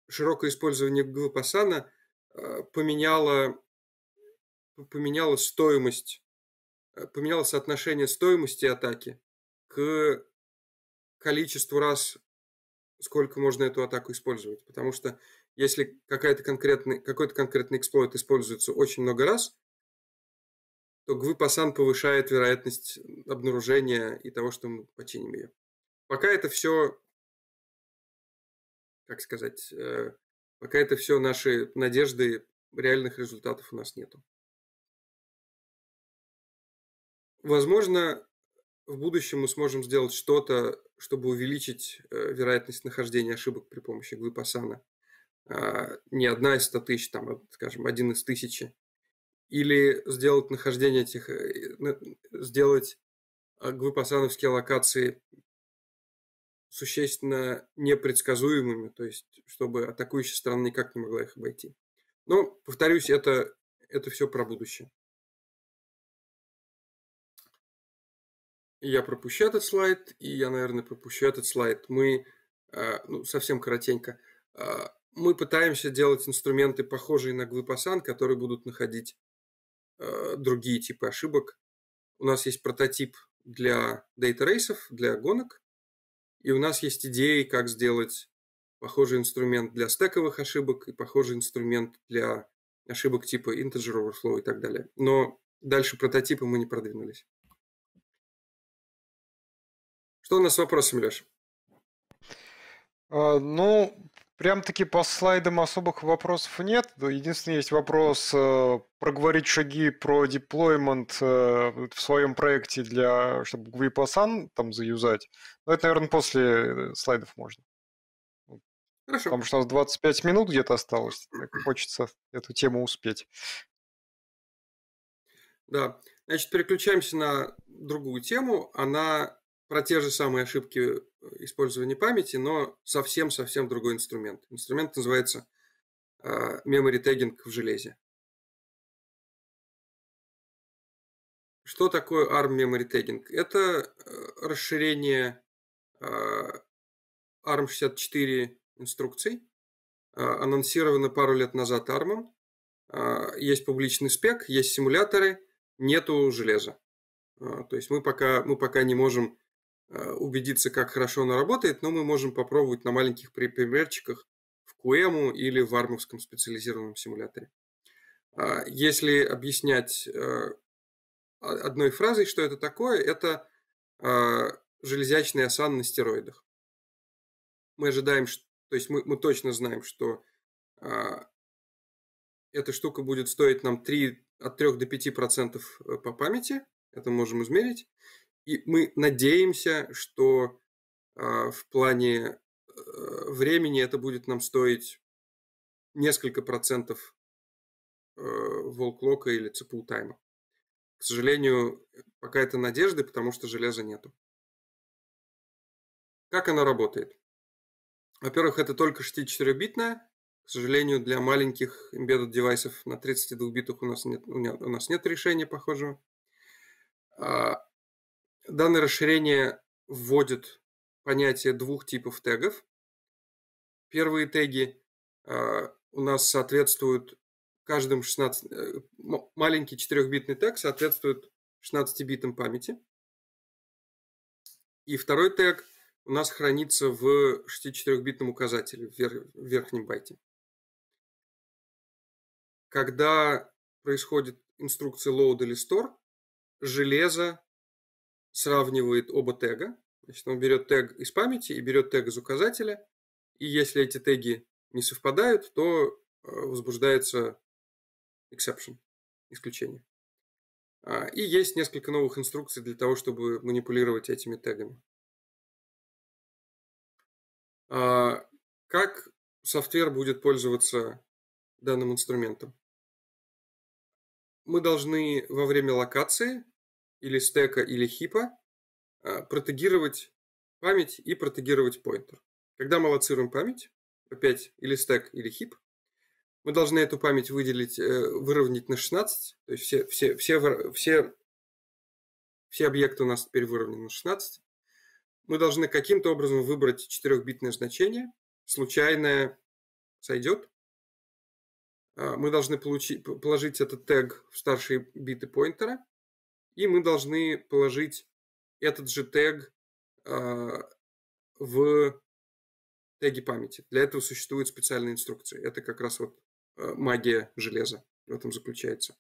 широкое использование глупосана а, поменяло, поменяло стоимость, э, поменяло соотношение стоимости атаки к количеству раз, сколько можно эту атаку использовать. Потому что если какая-то конкретный, какой-то конкретный эксплойт используется очень много раз, то гвипасан повышает вероятность обнаружения и того, что мы починим ее. Пока это все, как сказать, э, пока это все наши надежды, реальных результатов у нас нету. Возможно, в будущем мы сможем сделать что-то, чтобы увеличить э, вероятность нахождения ошибок при помощи гвипасана. А, не одна из 100 тысяч, там, скажем, один из тысячи или сделать нахождение этих, э, сделать а, глупосановские локации существенно непредсказуемыми, то есть чтобы атакующая сторона никак не могла их обойти. Но, повторюсь, это, это все про будущее. Я пропущу этот слайд, и я, наверное, пропущу этот слайд. Мы, а, ну, совсем коротенько, а, мы пытаемся делать инструменты, похожие на Гвипасан, которые будут находить Э, другие типы ошибок. У нас есть прототип для дейта-рейсов, для гонок, и у нас есть идеи, как сделать похожий инструмент для стековых ошибок и похожий инструмент для ошибок типа integer overflow и так далее. Но дальше прототипы мы не продвинулись. Что у нас с вопросами, Леша? Ну, Прям-таки по слайдам особых вопросов нет. Единственный есть вопрос э, проговорить шаги про деплоймент э, в своем проекте, для, чтобы Гвипасан там заюзать. Но это, наверное, после э, слайдов можно. Хорошо. Потому что у нас 25 минут где-то осталось. Так хочется эту тему успеть. Да. Значит, переключаемся на другую тему. Она про те же самые ошибки Э, использования памяти, но совсем-совсем другой инструмент. Инструмент называется а, memory tagging в железе. Что такое ARM memory tagging? Это э, расширение а, ARM64 инструкций, а, анонсировано пару лет назад ARM. Есть публичный спек, есть симуляторы, нету железа. То есть мы пока, мы пока не можем Э, убедиться, как хорошо она работает, но мы можем попробовать на маленьких примерчиках в QEM или в армовском специализированном симуляторе. А, если объяснять э, одной фразой, что это такое, это э, железячный осан на стероидах. Мы ожидаем, то есть мы, мы точно знаем, что а, эта штука будет стоить нам 3, от 3 до 5% по памяти, это можем измерить. И мы надеемся, что э, в плане э, времени это будет нам стоить несколько процентов э, волклока или цепу тайма. К сожалению, пока это надежды, потому что железа нету. Как она работает? Во-первых, это только 64-битная. К сожалению, для маленьких embedded девайсов на 32 битах у нас нет, у нас нет решения похожего. А, Данное расширение вводит понятие двух типов тегов. Первые теги э, у нас соответствуют каждым 16... Э, маленький 4-битный тег соответствует 16-битам памяти. И второй тег у нас хранится в 64-битном указателе в, вер, в верхнем байте. Когда происходит инструкция load или store, железо сравнивает оба тега. Значит, он берет тег из памяти и берет тег из указателя. И если эти теги не совпадают, то э, возбуждается exception, исключение. А, и есть несколько новых инструкций для того, чтобы манипулировать этими тегами. А, как софтвер будет пользоваться данным инструментом? Мы должны во время локации или стека, или хипа а, протегировать память и протегировать поинтер. Когда мы лоцируем память, опять или стек, или хип, мы должны эту память выделить, э, выровнять на 16. То есть все, все, все, все, все объекты у нас теперь выровнены на 16. Мы должны каким-то образом выбрать 4-битное значение. Случайное сойдет. А, мы должны получить, положить этот тег в старшие биты поинтера и мы должны положить этот же тег э, в теги памяти. Для этого существуют специальные инструкции. Это как раз вот э, магия железа в этом заключается.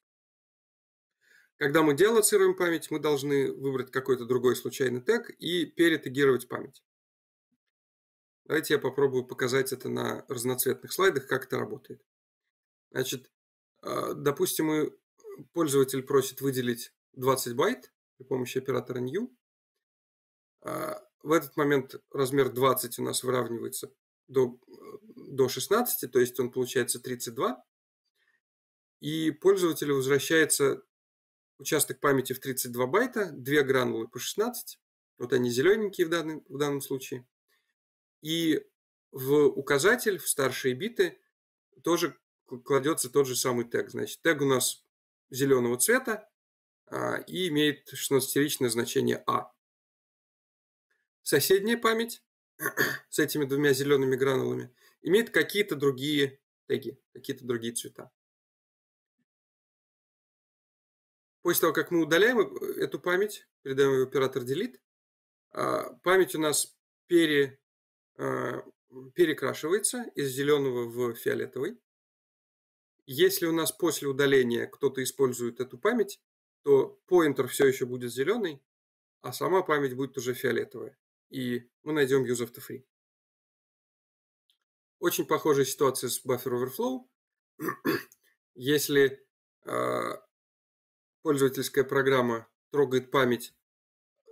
Когда мы делоцируем память, мы должны выбрать какой-то другой случайный тег и перетегировать память. Давайте я попробую показать это на разноцветных слайдах, как это работает. Значит, а, допустим, пользователь просит выделить 20 байт при помощи оператора new. А, в этот момент размер 20 у нас выравнивается до, э, до 16, то есть он получается 32. И пользователю возвращается участок памяти в 32 байта, две гранулы по 16. Вот они зелененькие в данном, в данном случае. И в указатель, в старшие биты, тоже кладется тот же самый тег. Значит, тег у нас зеленого цвета, а, и имеет 16-ричное значение А. Соседняя память с этими двумя зелеными гранулами имеет какие-то другие теги, какие-то другие цвета. После того, как мы удаляем э, эту память, передаем ее в оператор delete, а, память у нас пере, а, перекрашивается из зеленого в фиолетовый. Если у нас после удаления кто-то использует эту память, то поинтер все еще будет зеленый, а сама память будет уже фиолетовая. И мы найдем use after free. Очень похожая ситуация с buffer overflow. Если э, пользовательская программа трогает память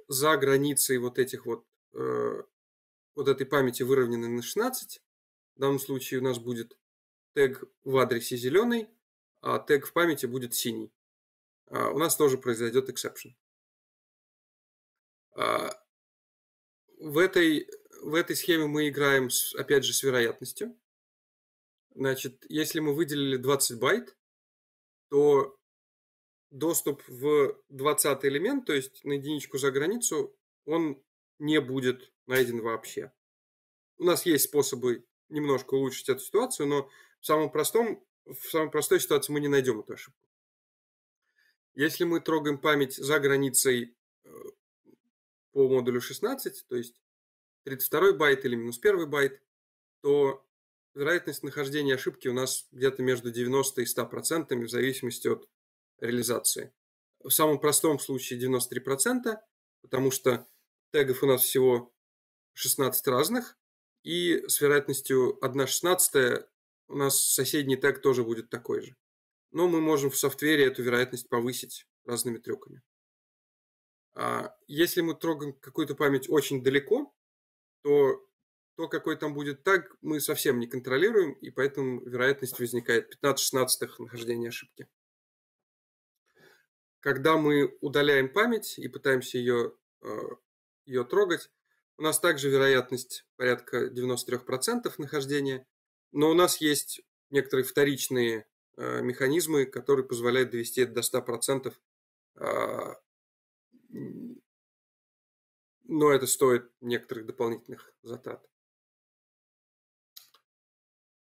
за границей вот этих вот э, вот этой памяти, выровненной на 16, в данном случае у нас будет тег в адресе зеленый, а тег в памяти будет синий. А, у нас тоже произойдет exception. А, в этой, в этой схеме мы играем, с, опять же, с вероятностью. Значит, если мы выделили 20 байт, то доступ в 20 элемент, то есть на единичку за границу, он не будет найден вообще. У нас есть способы немножко улучшить эту ситуацию, но в самом простом, в самой простой ситуации мы не найдем эту ошибку. Если мы трогаем память за границей э, по модулю 16, то есть 32 байт или минус 1 байт, то вероятность нахождения ошибки у нас где-то между 90 и 100% процентами в зависимости от реализации. В самом простом случае 93%, процента, потому что тегов у нас всего 16 разных, и с вероятностью 1 16 у нас соседний тег тоже будет такой же но мы можем в софтвере эту вероятность повысить разными трюками. А, если мы трогаем какую-то память очень далеко, то то, какой там будет так, мы совсем не контролируем, и поэтому вероятность возникает 15-16 нахождения ошибки. Когда мы удаляем память и пытаемся ее, а, ее трогать, у нас также вероятность порядка 93% нахождения, но у нас есть некоторые вторичные Э, механизмы, которые позволяют довести это до 100%. А, но это стоит некоторых дополнительных затрат.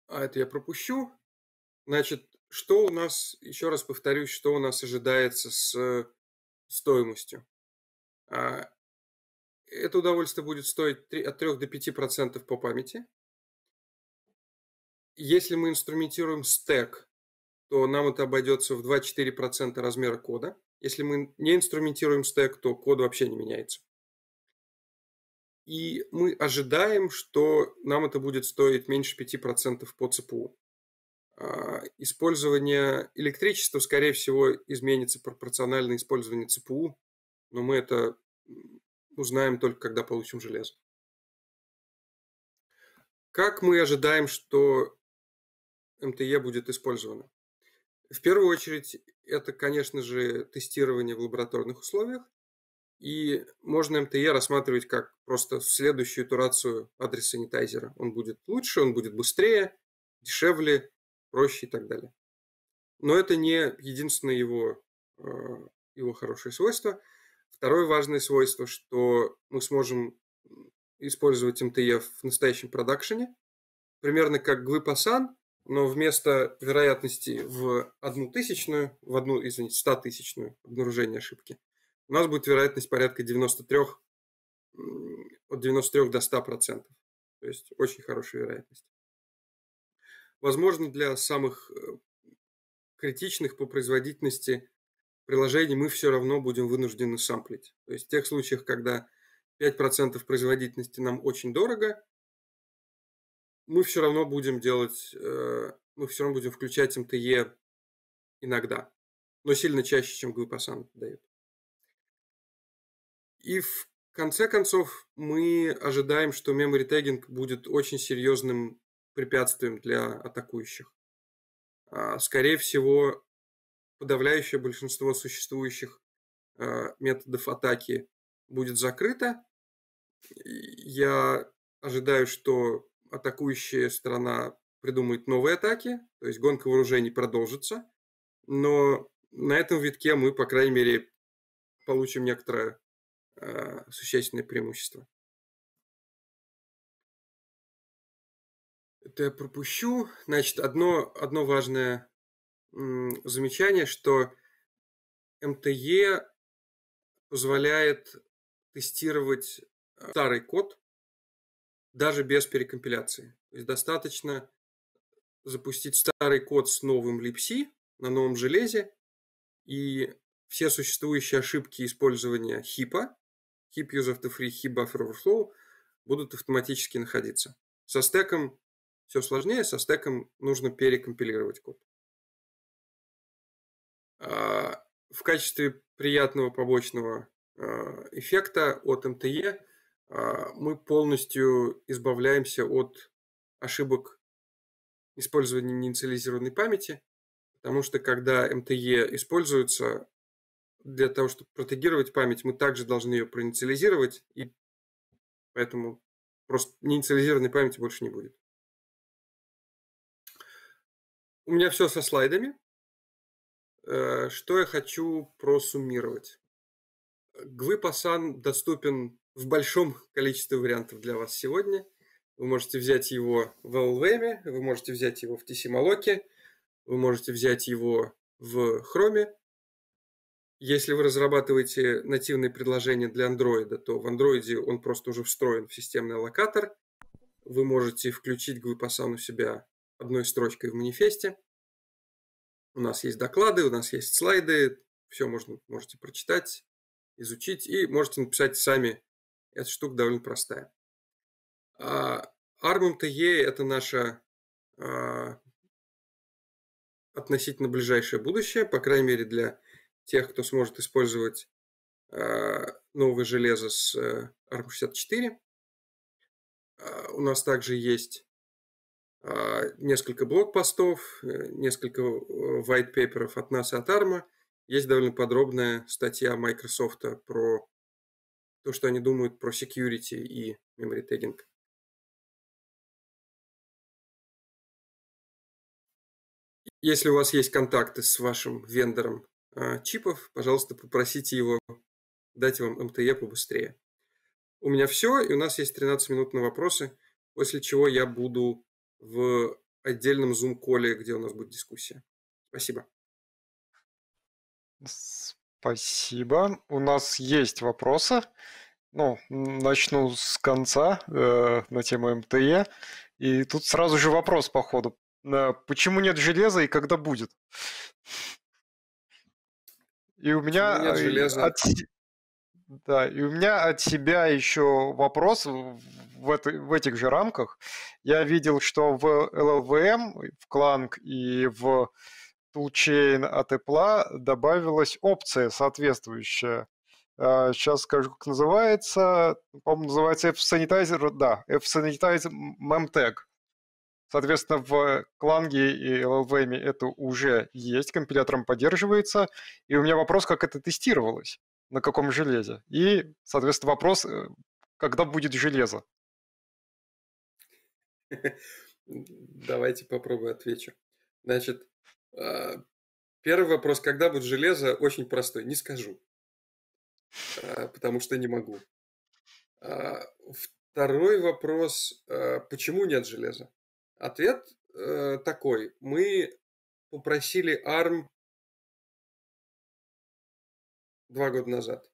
А это я пропущу. Значит, что у нас, еще раз повторюсь, что у нас ожидается с стоимостью. А, это удовольствие будет стоить от 3 до 5% по памяти. Если мы инструментируем стек, то нам это обойдется в 2-4% размера кода. Если мы не инструментируем стек, то код вообще не меняется. И мы ожидаем, что нам это будет стоить меньше 5% по ЦПУ. А, использование электричества, скорее всего, изменится пропорционально использованию ЦПУ, но мы это узнаем только, когда получим железо. Как мы ожидаем, что МТЕ будет использовано? В первую очередь, это, конечно же, тестирование в лабораторных условиях. И можно МТЕ рассматривать как просто следующую итерацию адрес санитайзера. Он будет лучше, он будет быстрее, дешевле, проще и так далее. Но это не единственное его, э, его хорошее свойство. Второе важное свойство, что мы сможем использовать МТЕ в настоящем продакшене, примерно как глыпасан, но вместо вероятности в одну тысячную, в одну, извините, ста тысячную обнаружение ошибки, у нас будет вероятность порядка 93, от 93 до 100%. То есть очень хорошая вероятность. Возможно, для самых э, критичных по производительности приложений мы все равно будем вынуждены самплить. То есть в тех случаях, когда 5% производительности нам очень дорого, мы все равно будем делать, э, мы все равно будем включать МТЕ иногда, но сильно чаще, чем глупосан дает. И в конце концов мы ожидаем, что memory tagging будет очень серьезным препятствием для атакующих. А, скорее всего, подавляющее большинство существующих э, методов атаки будет закрыто. Я ожидаю, что атакующая страна придумает новые атаки, то есть гонка вооружений продолжится, но на этом витке мы, по крайней мере, получим некоторое э, существенное преимущество. Это я пропущу. Значит, одно, одно важное замечание, что МТЕ позволяет тестировать э, старый код даже без перекомпиляции. То есть достаточно запустить старый код с новым libc на новом железе, и все существующие ошибки использования хипа, hip use of the free, hip buffer overflow, будут автоматически находиться. Со стеком все сложнее, со стеком нужно перекомпилировать код. А, в качестве приятного побочного а, эффекта от МТЕ а, мы полностью избавляемся от ошибок использования неинициализированной памяти, потому что когда МТЕ используется, для того, чтобы протегировать память, мы также должны ее проинициализировать, и поэтому просто неинициализированной памяти больше не будет. У меня все со слайдами. Э, что я хочу просуммировать? GWPASAN доступен в большом количестве вариантов для вас сегодня. Вы можете взять его в LLVM, вы можете взять его в TC Malloc, вы можете взять его в Chrome. Если вы разрабатываете нативные предложения для Android, то в Android он просто уже встроен в системный локатор. Вы можете включить GWPASAN у себя одной строчкой в манифесте. У нас есть доклады, у нас есть слайды, все можно, можете прочитать, изучить и можете написать сами эта штука довольно простая. А, ARMmTE это наше а, относительно ближайшее будущее, по крайней мере для тех, кто сможет использовать а, новое железо с э, ARM64. У нас также есть несколько блокпостов, э, несколько э, white paper от нас и от ARM. Есть довольно подробная статья Microsoft про то, что они думают про security и memory tagging. Если у вас есть контакты с вашим вендором а, чипов, пожалуйста, попросите его дать вам МТЕ побыстрее. У меня все, и у нас есть 13 минут на вопросы, после чего я буду в отдельном Zoom коле где у нас будет дискуссия. Спасибо. Спасибо. У нас есть вопросы. Ну, начну с конца э, на тему МТЕ. И тут сразу же вопрос по ходу. Э, почему нет железа и когда будет? И у меня нет э, От... Да, и у меня от себя еще вопрос в, это, в этих же рамках. Я видел, что в LLVM, в Clang и в toolchain от Apple добавилась опция соответствующая. Сейчас а, скажу, как называется. По-моему, называется F-Sanitizer. Да, F-Sanitizer MemTag. Соответственно, в Кланге и LLVM это уже есть, компилятором поддерживается. И у меня вопрос, как это тестировалось, на каком железе. И, соответственно, вопрос, э, когда будет железо. Давайте попробую отвечу. Значит, Э, первый вопрос, когда будет железо, очень простой, не скажу, э, потому что не могу. Э, второй вопрос, почему нет железа? Ответ такой, мы попросили ARM два года назад,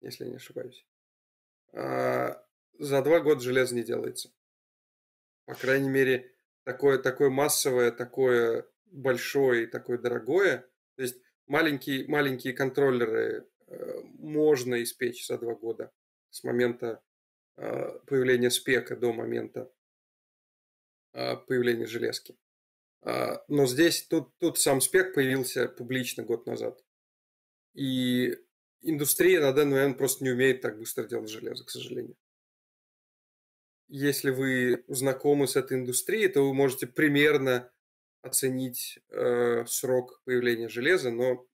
если я не ошибаюсь. За два года железо не делается. По крайней мере, такое, такое массовое, такое большое и такое дорогое. То есть маленькие, маленькие контроллеры э, можно испечь за два года с момента а, появления спека до момента а, появления железки. А, но здесь тут, тут сам спек появился публично год назад. И индустрия на данный момент просто не умеет так быстро делать железо, к сожалению. Если вы знакомы с этой индустрией, то вы можете примерно оценить э, срок появления железа, но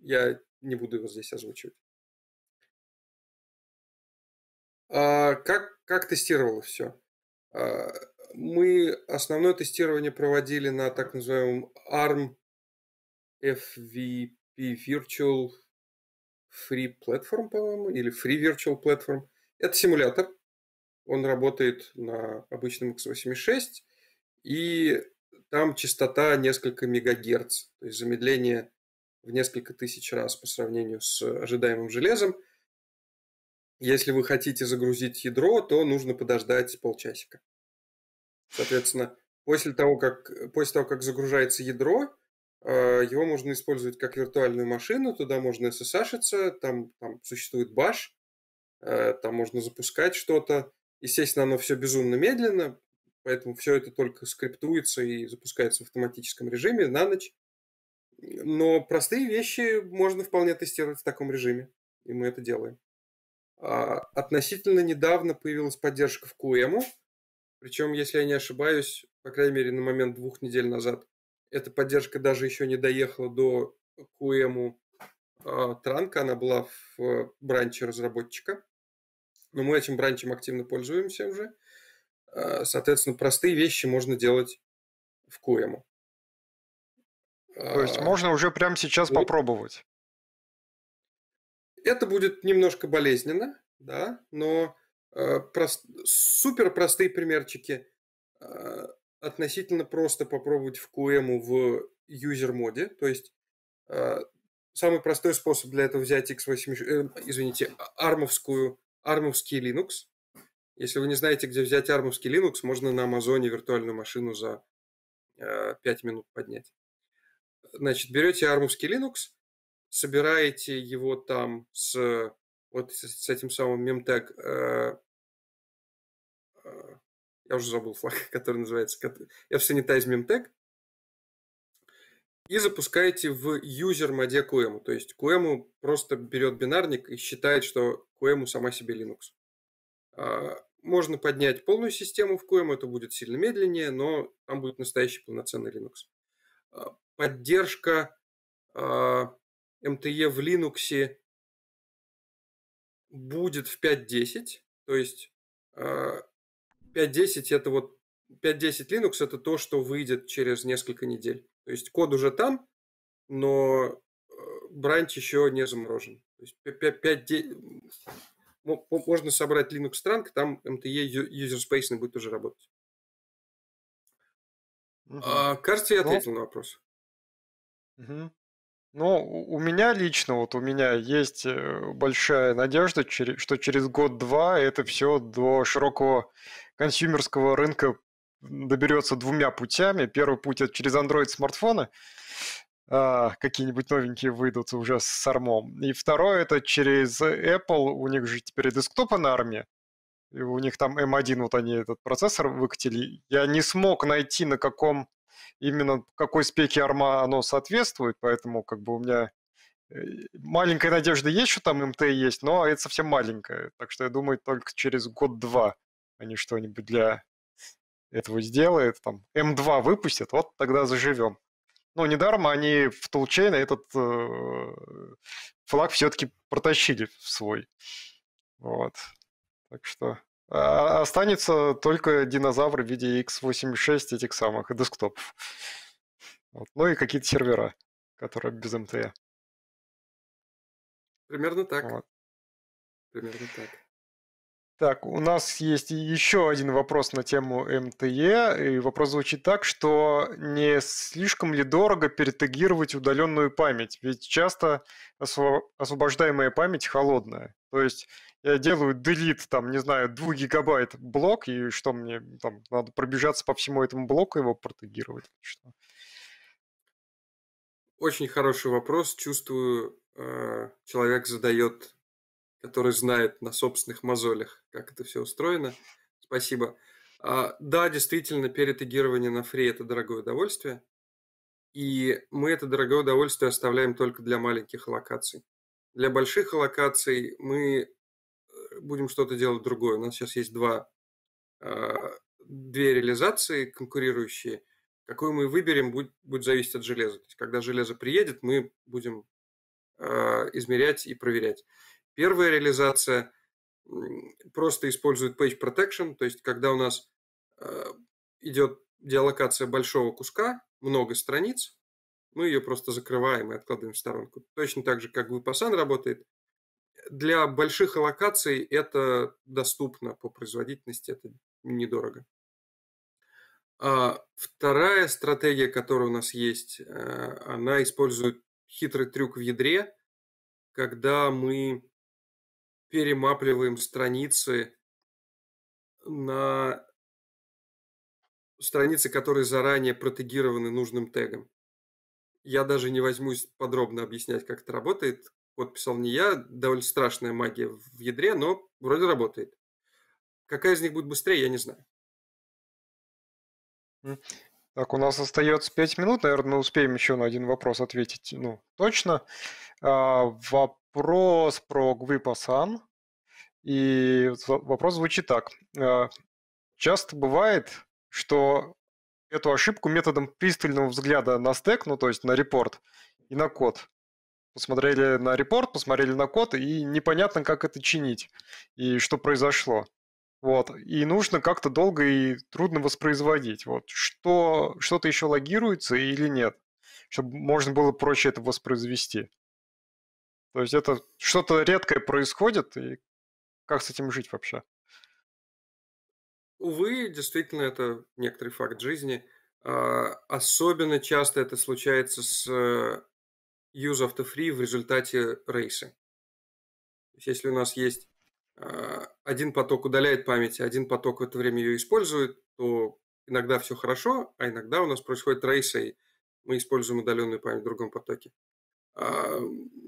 я не буду его здесь озвучивать. А как, как тестировалось все? А, мы основное тестирование проводили на так называемом ARM FVP Virtual Free Platform, по-моему, или Free Virtual Platform. Это симулятор. Он работает на обычном x86, и там частота несколько мегагерц, то есть замедление в несколько тысяч раз по сравнению с ожидаемым железом. Если вы хотите загрузить ядро, то нужно подождать полчасика. Соответственно, после того, как, э, после того, как загружается ядро, э, его можно использовать как виртуальную машину, туда можно ssh там, там существует баш, э, там можно запускать что-то. Естественно, оно все безумно медленно, Поэтому все это только скриптуется и запускается в автоматическом режиме на ночь. Но простые вещи можно вполне тестировать в таком режиме, и мы это делаем. А Относительно недавно появилась поддержка в QEMU, причем, если я не ошибаюсь, по крайней мере, на момент двух недель назад, эта поддержка даже еще не доехала до QEMU а, Транка, она была в э, бранче разработчика. Но мы этим бранчем активно пользуемся уже. Э, соответственно, простые вещи можно делать в QEMU. То есть а, можно уже прямо сейчас ну, попробовать. Это будет немножко болезненно, да, но э, прост, супер простые примерчики э, относительно просто попробовать в QEMU в юзер-моде. То есть э, самый простой способ для этого взять x86, э, извините, а, армовскую, армовский Linux если вы не знаете, где взять армовский Linux, можно на Амазоне виртуальную машину за 5 э, минут поднять. Значит, берете армовский Linux, собираете его там с вот с этим самым мемтег, э, э, я уже забыл флаг, который называется, я все не та из мемтег, и запускаете в user моде QEMU. То есть QEMU просто берет бинарник и считает, что QEMU сама себе Linux. А, можно поднять полную систему в QEM, это будет сильно медленнее, но там будет настоящий полноценный Linux. А, поддержка МТЕ а, e в Linux будет в 5.10, то есть 5.10 а, это вот 5.10 Linux это то, что выйдет через несколько недель. То есть код уже там, но бранч еще не заморожен. То есть 5, 5, 9, можно собрать Linux Trunk, там MTE User Space будет тоже работать. Угу. А, кажется, я ну, ответил ну, на вопрос. Угу. Ну, у меня лично, вот у меня есть э, большая надежда, что через год-два это все до широкого консюмерского рынка доберется двумя путями. Первый путь это через Android смартфоны, а, какие-нибудь новенькие выйдут уже с армом. И второе, это через Apple, у них же теперь десктопы на арме, и у них там M1, вот они этот процессор выкатили. Я не смог найти, на каком именно какой спеке арма оно соответствует, поэтому как бы у меня э, маленькая надежда есть, что там МТ есть, но это совсем маленькая. Так что я думаю, только через год-два они что-нибудь для этого сделают. Там М2 выпустят, вот тогда заживем. Ну, недаром они в Толчейн этот э, флаг все-таки протащили в свой. Вот. Так что а, а останется только динозавры в виде x86 этих самых и десктопов. Вот. Ну и какие-то сервера, которые без МТ. Примерно так. Вот. Примерно так. Так, у нас есть еще один вопрос на тему МТЕ. И вопрос звучит так, что не слишком ли дорого перетегировать удаленную память? Ведь часто освобождаемая память холодная. То есть я делаю delete, там, не знаю, 2 гигабайт блок, и что мне там надо пробежаться по всему этому блоку его протегировать? Что? Очень хороший вопрос. Чувствую, э, человек задает который знает на собственных мозолях, как это все устроено. Спасибо. А, да, действительно, перетегирование на фри – это дорогое удовольствие. И мы это дорогое удовольствие оставляем только для маленьких локаций. Для больших локаций мы э, будем что-то делать другое. У нас сейчас есть два, а, две реализации конкурирующие. Какую мы выберем, будет, будет зависеть от железа. То есть, когда железо приедет, мы будем а, измерять и проверять. Первая реализация просто использует page protection, то есть когда у нас э, идет диалокация большого куска, много страниц, мы ее просто закрываем и откладываем в сторонку. Точно так же, как Vipassana работает. Для больших аллокаций это доступно по производительности, это недорого. А вторая стратегия, которая у нас есть, э, она использует хитрый трюк в ядре, когда мы перемапливаем страницы на страницы, которые заранее протегированы нужным тегом. Я даже не возьмусь подробно объяснять, как это работает. Вот писал не я, довольно страшная магия в ядре, но вроде работает. Какая из них будет быстрее, я не знаю. Так, у нас остается 5 минут, наверное, мы успеем еще на один вопрос ответить. Ну, точно. А, вопрос про Гвипасан. И вопрос звучит так. А, часто бывает, что эту ошибку методом пристального взгляда на стек, ну, то есть на репорт и на код, посмотрели на репорт, посмотрели на код, и непонятно, как это чинить, и что произошло. Вот. И нужно как-то долго и трудно воспроизводить. Вот. Что, что-то еще логируется или нет, чтобы можно было проще это воспроизвести. То есть это что-то редкое происходит, и как с этим жить вообще? Увы, действительно, это некоторый факт жизни. А, особенно часто это случается с э, use of the free в результате рейса. То есть, если у нас есть а, один поток удаляет память, один поток в это время ее использует, то иногда все хорошо, а иногда у нас происходит рейса, мы используем удаленную память в другом потоке. А,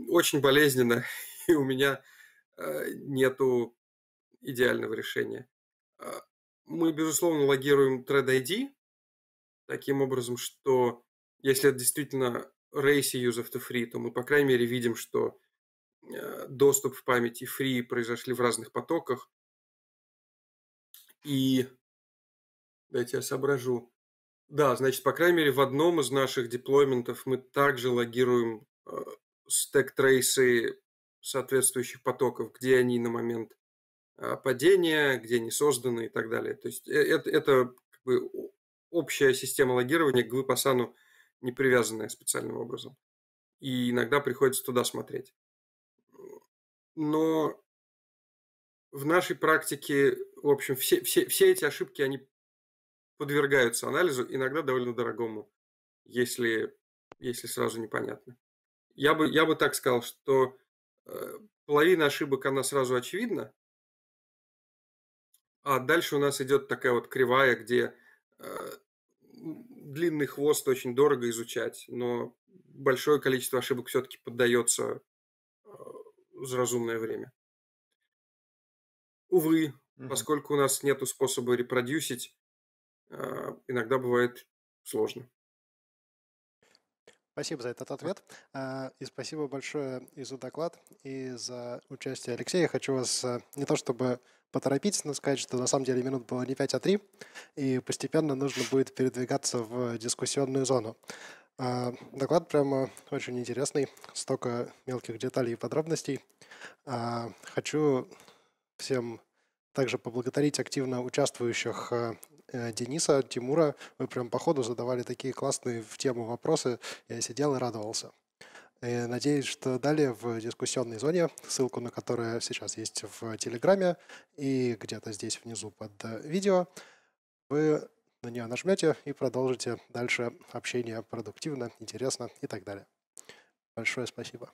очень болезненно, и у меня а, нету идеального решения. Мы, безусловно, логируем thread ID таким образом, что если это действительно race user to free, то мы, по крайней мере, видим, что Э, доступ в памяти Free произошли в разных потоках. И дайте я соображу. Да, значит, по крайней мере, в одном из наших деплойментов мы также логируем э, стек трейсы соответствующих потоков, где они на момент э, падения, где они созданы и так далее. То есть это, это как бы общая система логирования к глыпасану не привязанная специальным образом. И иногда приходится туда смотреть но в нашей практике, в общем, все, все, все эти ошибки, они подвергаются анализу, иногда довольно дорогому, если, если сразу непонятно. Я бы, я бы так сказал, что э, половина ошибок, она сразу очевидна, а дальше у нас идет такая вот кривая, где э, длинный хвост очень дорого изучать, но большое количество ошибок все-таки поддается за разумное время. Увы, угу. поскольку у нас нет способа репродюсить, а, иногда бывает сложно. Спасибо за этот ответ. А, и спасибо большое и за доклад, и за участие Алексея. Я хочу вас а, не то чтобы поторопить, но сказать, что на самом деле минут было не 5, а 3, и постепенно нужно будет передвигаться в дискуссионную зону. А, доклад прямо очень интересный, столько мелких деталей и подробностей. А, хочу всем также поблагодарить активно участвующих а, э, Дениса, Тимура. Вы прям по ходу задавали такие классные в тему вопросы. Я сидел и радовался. И э, надеюсь, что далее в дискуссионной зоне, ссылку на которую сейчас есть в Телеграме и где-то здесь внизу под э, видео, вы на нее нажмете и продолжите дальше общение продуктивно, интересно и так далее. Большое спасибо.